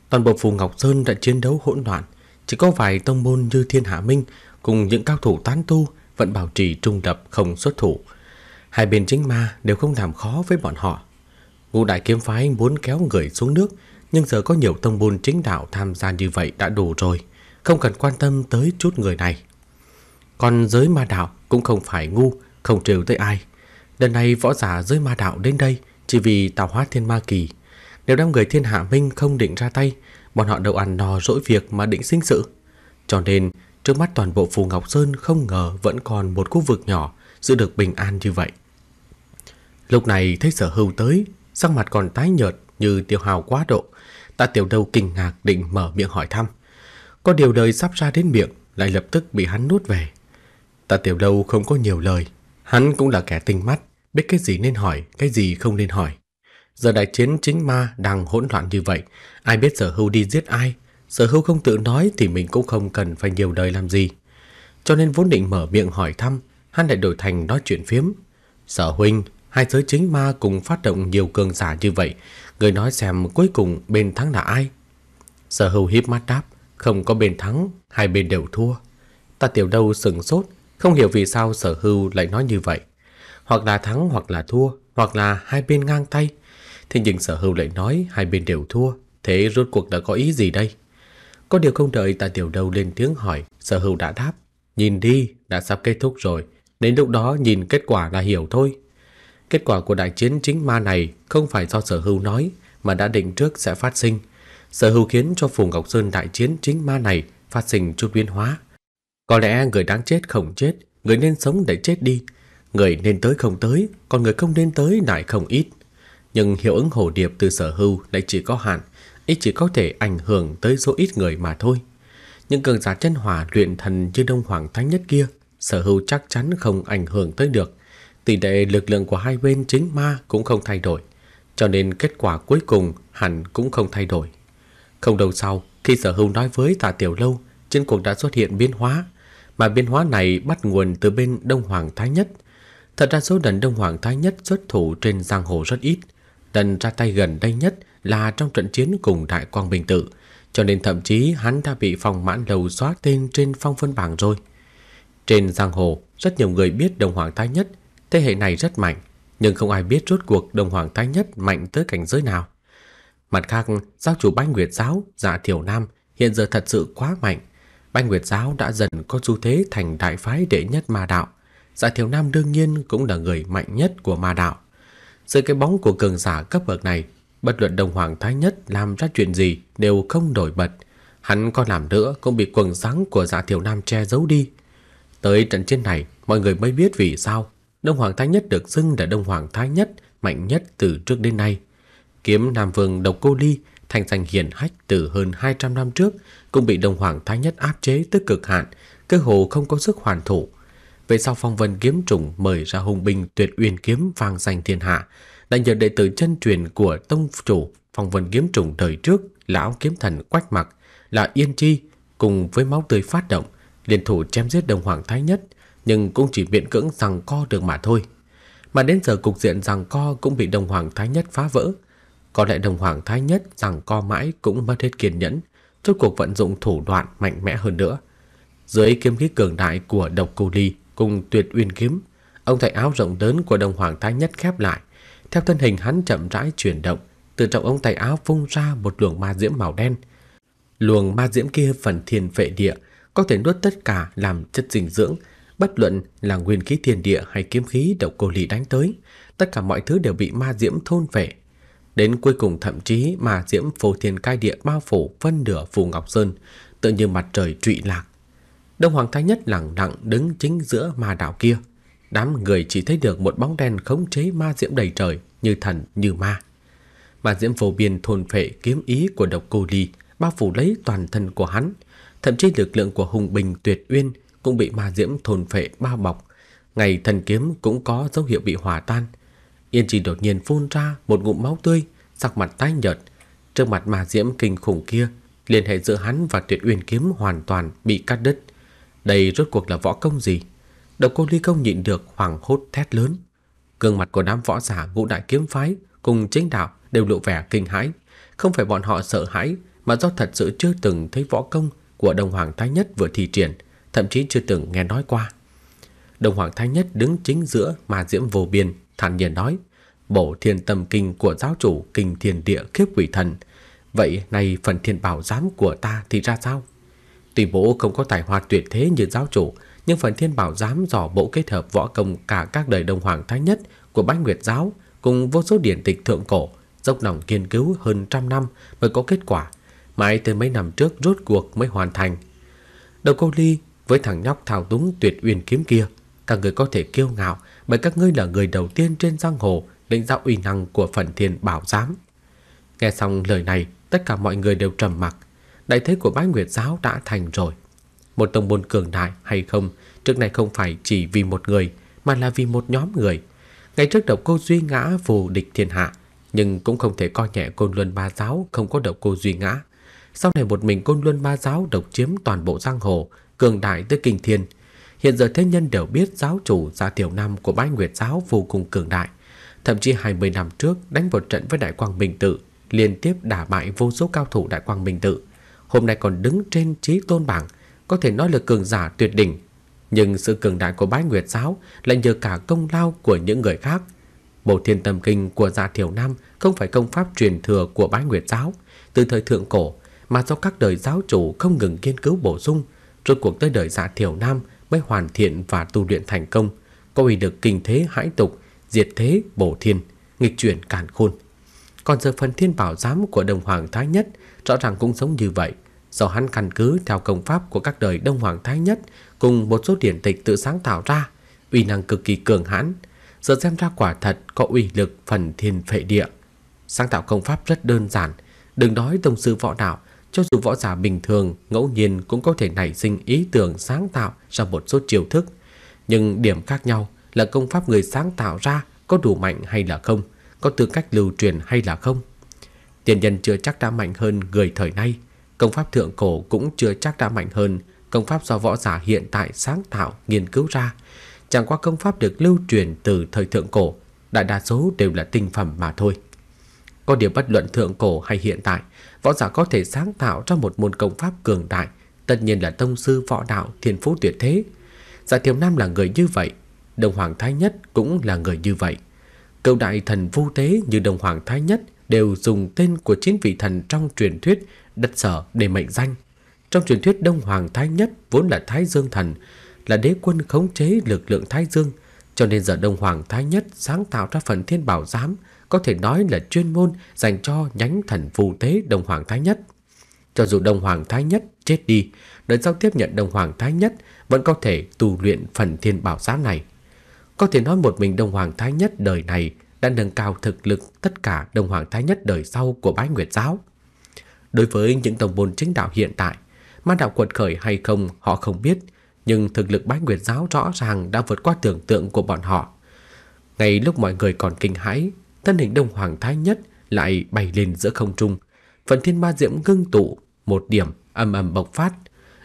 Toàn bộ phù Ngọc Sơn đã chiến đấu hỗn loạn chỉ có vài tông môn như Thiên Hạ Minh cùng những cao thủ tán tu vẫn bảo trì trung lập không xuất thủ. Hai bên chính ma đều không làm khó với bọn họ. Ngũ đại kiếm phái muốn kéo người xuống nước, nhưng giờ có nhiều tông môn chính đạo tham gia như vậy đã đủ rồi, không cần quan tâm tới chút người này. Còn giới ma đạo cũng không phải ngu, không trêu tới ai. Lần này võ giả giới ma đạo đến đây chỉ vì tạo hóa thiên ma kỳ. Nếu đám người thiên hạ minh không định ra tay, Bọn họ đâu ăn no dỗi việc mà định sinh sự Cho nên trước mắt toàn bộ Phù Ngọc Sơn không ngờ vẫn còn một khu vực nhỏ giữ được bình an như vậy Lúc này thấy sở hưu tới Sắc mặt còn tái nhợt như tiêu hào quá độ ta tiểu đầu kinh ngạc định mở miệng hỏi thăm Có điều đời sắp ra đến miệng Lại lập tức bị hắn nuốt về ta tiểu đầu không có nhiều lời Hắn cũng là kẻ tinh mắt Biết cái gì nên hỏi Cái gì không nên hỏi Giờ đại chiến chính ma đang hỗn loạn như vậy, ai biết sở hưu đi giết ai, sở hưu không tự nói thì mình cũng không cần phải nhiều đời làm gì. Cho nên vốn định mở miệng hỏi thăm, hắn lại đổi thành nói chuyện phiếm. Sở huynh, hai giới chính ma cùng phát động nhiều cường giả như vậy, người nói xem cuối cùng bên thắng là ai. Sở hưu híp mắt đáp, không có bên thắng, hai bên đều thua. Ta tiểu đâu sừng sốt, không hiểu vì sao sở hưu lại nói như vậy. Hoặc là thắng hoặc là thua, hoặc là hai bên ngang tay, Thế nhưng sở hưu lại nói hai bên đều thua, thế rốt cuộc đã có ý gì đây? Có điều không đợi ta tiểu đầu lên tiếng hỏi, sở hưu đã đáp. Nhìn đi, đã sắp kết thúc rồi, đến lúc đó nhìn kết quả là hiểu thôi. Kết quả của đại chiến chính ma này không phải do sở hưu nói mà đã định trước sẽ phát sinh. Sở hưu khiến cho phù Ngọc Sơn đại chiến chính ma này phát sinh chút biến hóa. Có lẽ người đáng chết không chết, người nên sống để chết đi. Người nên tới không tới, còn người không nên tới lại không ít nhưng hiệu ứng hồ điệp từ sở hưu lại chỉ có hạn, ít chỉ có thể ảnh hưởng tới số ít người mà thôi. những cường giả chân hỏa luyện thần như Đông Hoàng Thánh nhất kia, sở hưu chắc chắn không ảnh hưởng tới được. Tỷ lệ lực lượng của hai bên chính ma cũng không thay đổi, cho nên kết quả cuối cùng hẳn cũng không thay đổi. Không lâu sau, khi sở hưu nói với tà tiểu lâu, trên cuộc đã xuất hiện biến hóa, mà biến hóa này bắt nguồn từ bên Đông Hoàng Thái Nhất. Thật ra số lần Đông Hoàng Thái Nhất xuất thủ trên giang hồ rất ít, Tần ra tay gần đây nhất là trong trận chiến cùng Đại Quang Bình Tự, cho nên thậm chí hắn đã bị phong mãn lầu xóa tên trên phong phân bảng rồi. Trên giang hồ, rất nhiều người biết đồng hoàng thái nhất, thế hệ này rất mạnh, nhưng không ai biết rốt cuộc đồng hoàng thái nhất mạnh tới cảnh giới nào. Mặt khác, giáo chủ Banh Nguyệt Giáo, Dạ Thiểu Nam hiện giờ thật sự quá mạnh. Banh Nguyệt Giáo đã dần có xu thế thành đại phái đệ nhất ma đạo. Dạ Thiểu Nam đương nhiên cũng là người mạnh nhất của ma đạo. Sự cái bóng của cường giả cấp bậc này, bất luận đồng hoàng thái nhất làm ra chuyện gì đều không nổi bật. Hắn có làm nữa cũng bị quần sáng của giả dạ thiểu nam che giấu đi. Tới trận chiến này, mọi người mới biết vì sao Đông Hoàng Thái Nhất được xưng là Đông Hoàng Thái Nhất mạnh nhất từ trước đến nay. Kiếm Nam Vương Độc Cô Ly thành danh hiển hách từ hơn 200 năm trước cũng bị Đông Hoàng Thái Nhất áp chế tới cực hạn, cơ hồ không có sức hoàn thủ, về sau phong vân kiếm trùng mời ra hùng binh tuyệt uyên kiếm vang danh thiên hạ, đã nhờ đệ tử chân truyền của tông chủ phong vân kiếm trùng đời trước lão kiếm thần quách mặc là yên chi cùng với máu tươi phát động liên thủ chém giết đồng hoàng thái nhất nhưng cũng chỉ miễn cưỡng rằng co được mà thôi mà đến giờ cục diện rằng co cũng bị đồng hoàng thái nhất phá vỡ có lẽ đồng hoàng thái nhất rằng co mãi cũng mất hết kiên nhẫn rốt cuộc vận dụng thủ đoạn mạnh mẽ hơn nữa dưới kiếm khí cường đại của độc cô ly cùng tuyệt uyên kiếm, ông thầy áo rộng lớn của đồng hoàng thái nhất khép lại, theo thân hình hắn chậm rãi chuyển động, từ trong ông tay áo phun ra một luồng ma diễm màu đen. Luồng ma diễm kia phần thiên vệ địa, có thể nuốt tất cả làm chất dinh dưỡng, bất luận là nguyên khí thiên địa hay kiếm khí độc cô lì đánh tới, tất cả mọi thứ đều bị ma diễm thôn về. Đến cuối cùng thậm chí ma diễm phổ thiên cai địa bao phủ phân nửa phù Ngọc Sơn, tự như mặt trời trụy lạc, Đông Hoàng Thái Nhất lẳng lặng đứng chính giữa ma đạo kia. Đám người chỉ thấy được một bóng đen khống chế ma diễm đầy trời, như thần, như ma. Ma diễm phổ biến thôn phệ kiếm ý của độc cô ly, bao phủ lấy toàn thân của hắn. Thậm chí lực lượng của hùng bình tuyệt uyên cũng bị ma diễm thôn phệ bao bọc. Ngày thần kiếm cũng có dấu hiệu bị hòa tan. Yên chỉ đột nhiên phun ra một ngụm máu tươi, sắc mặt tái nhợt. Trước mặt ma diễm kinh khủng kia, liên hệ giữa hắn và tuyệt uyên kiếm hoàn toàn bị cắt đứt. Đây rốt cuộc là võ công gì? Độc cô Ly không nhịn được hoảng hốt thét lớn. Gương mặt của đám võ giả ngũ đại kiếm phái cùng chính đạo đều lộ vẻ kinh hãi. Không phải bọn họ sợ hãi mà do thật sự chưa từng thấy võ công của Đông Hoàng Thái Nhất vừa thi triển, thậm chí chưa từng nghe nói qua. Đông Hoàng Thái Nhất đứng chính giữa mà diễm vô biên, thản nhiên nói, bổ thiên tâm kinh của giáo chủ kinh thiên địa khiếp quỷ thần. Vậy này phần thiên bảo giám của ta thì ra sao? tùy bố không có tài hoa tuyệt thế như giáo chủ, nhưng phần thiên bảo giám dò bộ kết hợp võ công cả các đời đồng hoàng thái nhất của bách nguyệt giáo cùng vô số điển tịch thượng cổ, dốc lòng nghiên cứu hơn trăm năm mới có kết quả, mãi tới mấy năm trước rốt cuộc mới hoàn thành. Đầu câu Ly với thằng nhóc thao túng tuyệt uyên kiếm kia, cả người có thể kiêu ngạo bởi các ngươi là người đầu tiên trên giang hồ lĩnh giá uy năng của phần thiên bảo giám. Nghe xong lời này, tất cả mọi người đều trầm mặc, đại thế của bái nguyệt giáo đã thành rồi. Một tông môn cường đại hay không, trước này không phải chỉ vì một người, mà là vì một nhóm người. Ngày trước độc cô Duy Ngã vù địch thiên hạ, nhưng cũng không thể coi nhẹ côn luân ba giáo không có độc cô Duy Ngã. Sau này một mình côn luân ba giáo độc chiếm toàn bộ giang hồ, cường đại tới kinh thiên. Hiện giờ thế nhân đều biết giáo chủ gia tiểu nam của bái nguyệt giáo vô cùng cường đại. Thậm chí 20 năm trước đánh một trận với đại quang bình tự, liên tiếp đả bại vô số cao thủ đại quang bình tự hôm nay còn đứng trên trí tôn bảng, có thể nói là cường giả tuyệt đỉnh. Nhưng sự cường đại của bái nguyệt giáo lại nhờ cả công lao của những người khác. Bộ thiên tâm kinh của Gia dạ Thiểu Nam không phải công pháp truyền thừa của bái nguyệt giáo từ thời thượng cổ mà do các đời giáo chủ không ngừng nghiên cứu bổ sung, rốt cuộc tới đời Gia dạ Thiểu Nam mới hoàn thiện và tu luyện thành công, có uy được kinh thế hãi tục, diệt thế bổ thiên, nghịch chuyển càn khôn. Còn giờ phần thiên bảo giám của đồng hoàng thái nhất rõ ràng cũng giống như vậy, do hắn căn cứ theo công pháp của các đời Đông Hoàng Thái Nhất cùng một số điển tịch tự sáng tạo ra, uy năng cực kỳ cường hãn, giờ xem ra quả thật có uy lực phần thiên phệ địa. Sáng tạo công pháp rất đơn giản, đừng nói tông sư võ đạo, cho dù võ giả bình thường ngẫu nhiên cũng có thể nảy sinh ý tưởng sáng tạo ra một số chiêu thức, nhưng điểm khác nhau là công pháp người sáng tạo ra có đủ mạnh hay là không, có tư cách lưu truyền hay là không. Tiền nhân chưa chắc đã mạnh hơn người thời nay, công pháp thượng cổ cũng chưa chắc đã mạnh hơn công pháp do võ giả hiện tại sáng tạo, nghiên cứu ra. Chẳng qua công pháp được lưu truyền từ thời thượng cổ, đại đa số đều là tinh phẩm mà thôi. Có điều bất luận thượng cổ hay hiện tại, võ giả có thể sáng tạo ra một môn công pháp cường đại, tất nhiên là tông sư võ đạo thiên phú tuyệt thế. giả Thiều Nam là người như vậy, Đồng Hoàng Thái Nhất cũng là người như vậy. Cậu đại thần vô tế như Đồng Hoàng Thái Nhất đều dùng tên của chín vị thần trong truyền thuyết đất sở để mệnh danh. Trong truyền thuyết Đông Hoàng Thái Nhất vốn là Thái Dương Thần, là đế quân khống chế lực lượng Thái Dương, cho nên giờ Đông Hoàng Thái Nhất sáng tạo ra phần thiên bảo giám, có thể nói là chuyên môn dành cho nhánh thần phù tế Đông Hoàng Thái Nhất. Cho dù Đông Hoàng Thái Nhất chết đi, đời sau tiếp nhận Đông Hoàng Thái Nhất vẫn có thể tu luyện phần thiên bảo giám này. Có thể nói một mình Đông Hoàng Thái Nhất đời này đã nâng cao thực lực tất cả đồng hoàng thái nhất đời sau của bái nguyệt giáo. Đối với những tổng môn chính đạo hiện tại, ma đạo quật khởi hay không họ không biết, nhưng thực lực bái nguyệt giáo rõ ràng đã vượt qua tưởng tượng của bọn họ. Ngay lúc mọi người còn kinh hãi, thân hình đồng hoàng thái nhất lại bay lên giữa không trung. Phần thiên ma diễm ngưng tụ, một điểm, âm âm bộc phát.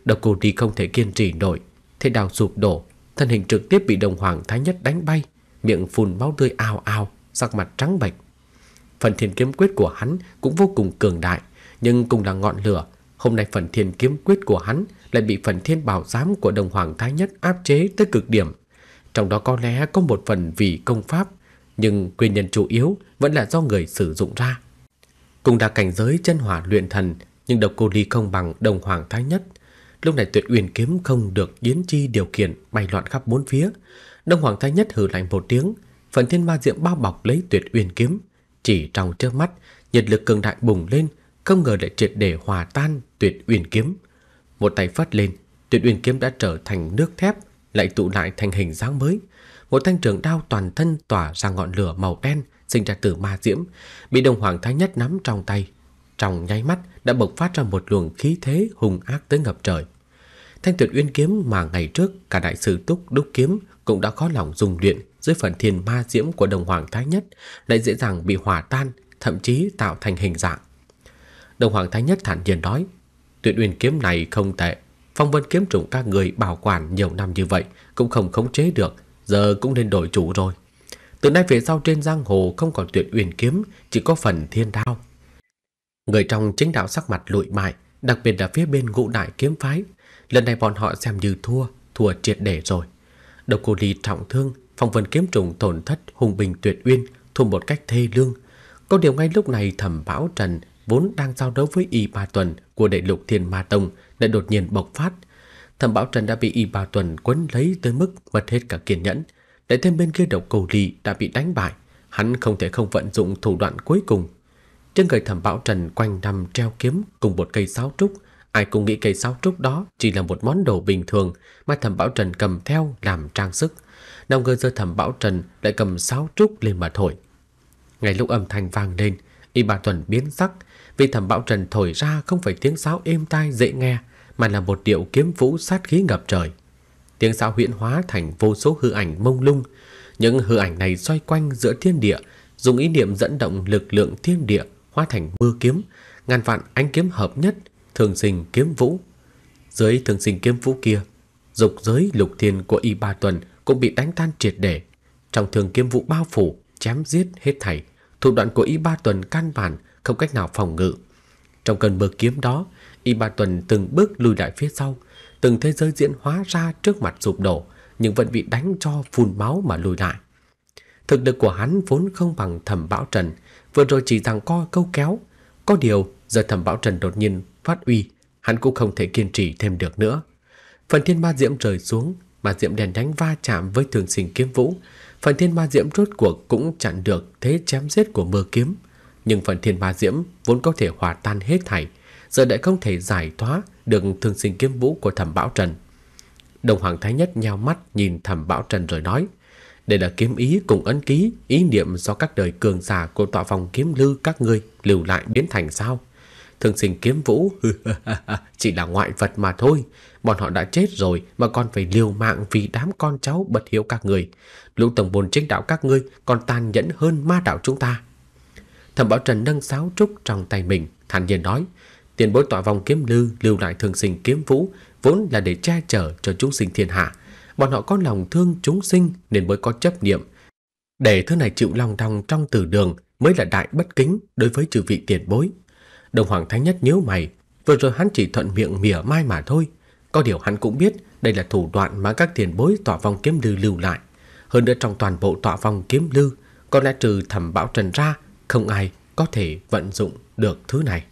Độc cô đi không thể kiên trì nổi, thể đào sụp đổ, thân hình trực tiếp bị đồng hoàng thái nhất đánh bay, miệng phun máu tươi ao ao sắc mặt trắng bệch. Phần thiên kiếm quyết của hắn cũng vô cùng cường đại, nhưng cùng là ngọn lửa, hôm nay phần thiên kiếm quyết của hắn lại bị phần thiên bảo giám của đồng hoàng thái nhất áp chế tới cực điểm. Trong đó có lẽ có một phần vì công pháp, nhưng nguyên nhân chủ yếu vẫn là do người sử dụng ra. Cùng là cảnh giới chân hỏa luyện thần, nhưng độc cô ly không bằng đồng hoàng thái nhất. Lúc này tuyệt uyển kiếm không được Yến Chi điều khiển bay loạn khắp bốn phía. Đồng Hoàng Thái Nhất hừ lạnh một tiếng, phần thiên ma diệm bao bọc lấy tuyệt uyên kiếm, chỉ trong chớp mắt, nhiệt lực cường đại bùng lên, không ngờ lại triệt để hòa tan tuyệt uyên kiếm. Một tay phất lên, tuyệt uyên kiếm đã trở thành nước thép, lại tụ lại thành hình dáng mới. Một thanh trường đao toàn thân tỏa ra ngọn lửa màu đen sinh ra từ ma diễm, bị Đông Hoàng Thái Nhất nắm trong tay, trong nháy mắt đã bộc phát ra một luồng khí thế hung ác tới ngập trời. Thanh tuyệt uyên kiếm mà ngày trước cả đại sư Túc đúc kiếm cũng đã khó lòng dùng luyện dưới phần thiên ma diễm của đồng hoàng thái nhất lại dễ dàng bị hòa tan, thậm chí tạo thành hình dạng. Đồng hoàng thái nhất thản nhiên nói, tuyệt uyên kiếm này không tệ, phong vân kiếm trùng các người bảo quản nhiều năm như vậy cũng không khống chế được, giờ cũng nên đổi chủ rồi. Từ nay về sau trên giang hồ không còn tuyệt uyên kiếm, chỉ có phần thiên đao. Người trong chính đạo sắc mặt lụi bại đặc biệt là phía bên ngũ đại kiếm phái. Lần này bọn họ xem như thua, thua triệt để rồi. Độc cô ly trọng thương, Phong vân kiếm trùng tổn thất hùng bình tuyệt uyên, thu một cách thê lương. Có điều ngay lúc này thẩm bão trần vốn đang giao đấu với Y Ba Tuần của đại lục thiên ma tông đã đột nhiên bộc phát. Thẩm bão trần đã bị Y Ba Tuần quấn lấy tới mức mất hết cả kiên nhẫn. để thêm bên kia độc cầu lì đã bị đánh bại. Hắn không thể không vận dụng thủ đoạn cuối cùng. Trên người thẩm bão trần quanh năm treo kiếm cùng một cây sáo trúc. Ai cũng nghĩ cây sáo trúc đó chỉ là một món đồ bình thường mà thẩm bão trần cầm theo làm trang sức nào ngờ giờ thẩm bảo trần lại cầm sáo trúc lên mà thổi. Ngay lúc âm thanh vang lên, Y ba Tuần biến sắc vì thẩm bảo trần thổi ra không phải tiếng sáo êm tai dễ nghe mà là một điệu kiếm vũ sát khí ngập trời. Tiếng sáo huyễn hóa thành vô số hư ảnh mông lung. Những hư ảnh này xoay quanh giữa thiên địa dùng ý niệm dẫn động lực lượng thiên địa hóa thành mưa kiếm, ngàn vạn ánh kiếm hợp nhất, thường sinh kiếm vũ. Dưới thường sinh kiếm vũ kia, dục giới lục thiên của Y Ba Tuần cũng bị đánh tan triệt để. Trong thường kiếm vụ bao phủ, chém giết hết thảy, thủ đoạn của Y Ba Tuần căn bản không cách nào phòng ngự. Trong cơn mưa kiếm đó, Y Ba Tuần từng bước lùi lại phía sau, từng thế giới diễn hóa ra trước mặt sụp đổ, nhưng vẫn bị đánh cho phun máu mà lùi lại. Thực lực của hắn vốn không bằng Thẩm Bão Trần, vừa rồi chỉ rằng co câu kéo, có điều giờ Thẩm Bão Trần đột nhiên phát uy, hắn cũng không thể kiên trì thêm được nữa. Phần thiên ma diễm rời xuống, mà diệm đèn đánh va chạm với thường sinh kiếm vũ Phần thiên ma diễm rốt cuộc cũng chặn được thế chém giết của mưa kiếm Nhưng phần thiên ma diễm vốn có thể hòa tan hết thảy Giờ lại không thể giải thoát được thường sinh kiếm vũ của thẩm bão trần Đồng Hoàng Thái Nhất nhao mắt nhìn thẩm bão trần rồi nói Đây là kiếm ý cùng ấn ký, ý niệm do các đời cường giả của tọa phòng kiếm lư các ngươi lưu lại biến thành sao Thường sinh kiếm vũ, chỉ là ngoại vật mà thôi Bọn họ đã chết rồi mà còn phải liều mạng vì đám con cháu bất hiếu các người. Lũ tổng bồn chính đạo các ngươi còn tàn nhẫn hơn ma đạo chúng ta. Thẩm Bảo Trần nâng sáo trúc trong tay mình, thản nhiên nói, tiền bối tỏa vòng kiếm lư lưu lại thường sinh kiếm vũ vốn là để che chở cho chúng sinh thiên hạ. Bọn họ có lòng thương chúng sinh nên mới có chấp niệm. Để thứ này chịu lòng đong trong tử đường mới là đại bất kính đối với trừ vị tiền bối. Đồng Hoàng Thánh Nhất nhíu mày, vừa rồi hắn chỉ thuận miệng mỉa mai mà thôi, có điều hắn cũng biết đây là thủ đoạn mà các tiền bối tỏa vong kiếm lưu lưu lại. Hơn nữa trong toàn bộ tỏa vong kiếm lưu, có lẽ trừ thẩm bão trần ra, không ai có thể vận dụng được thứ này.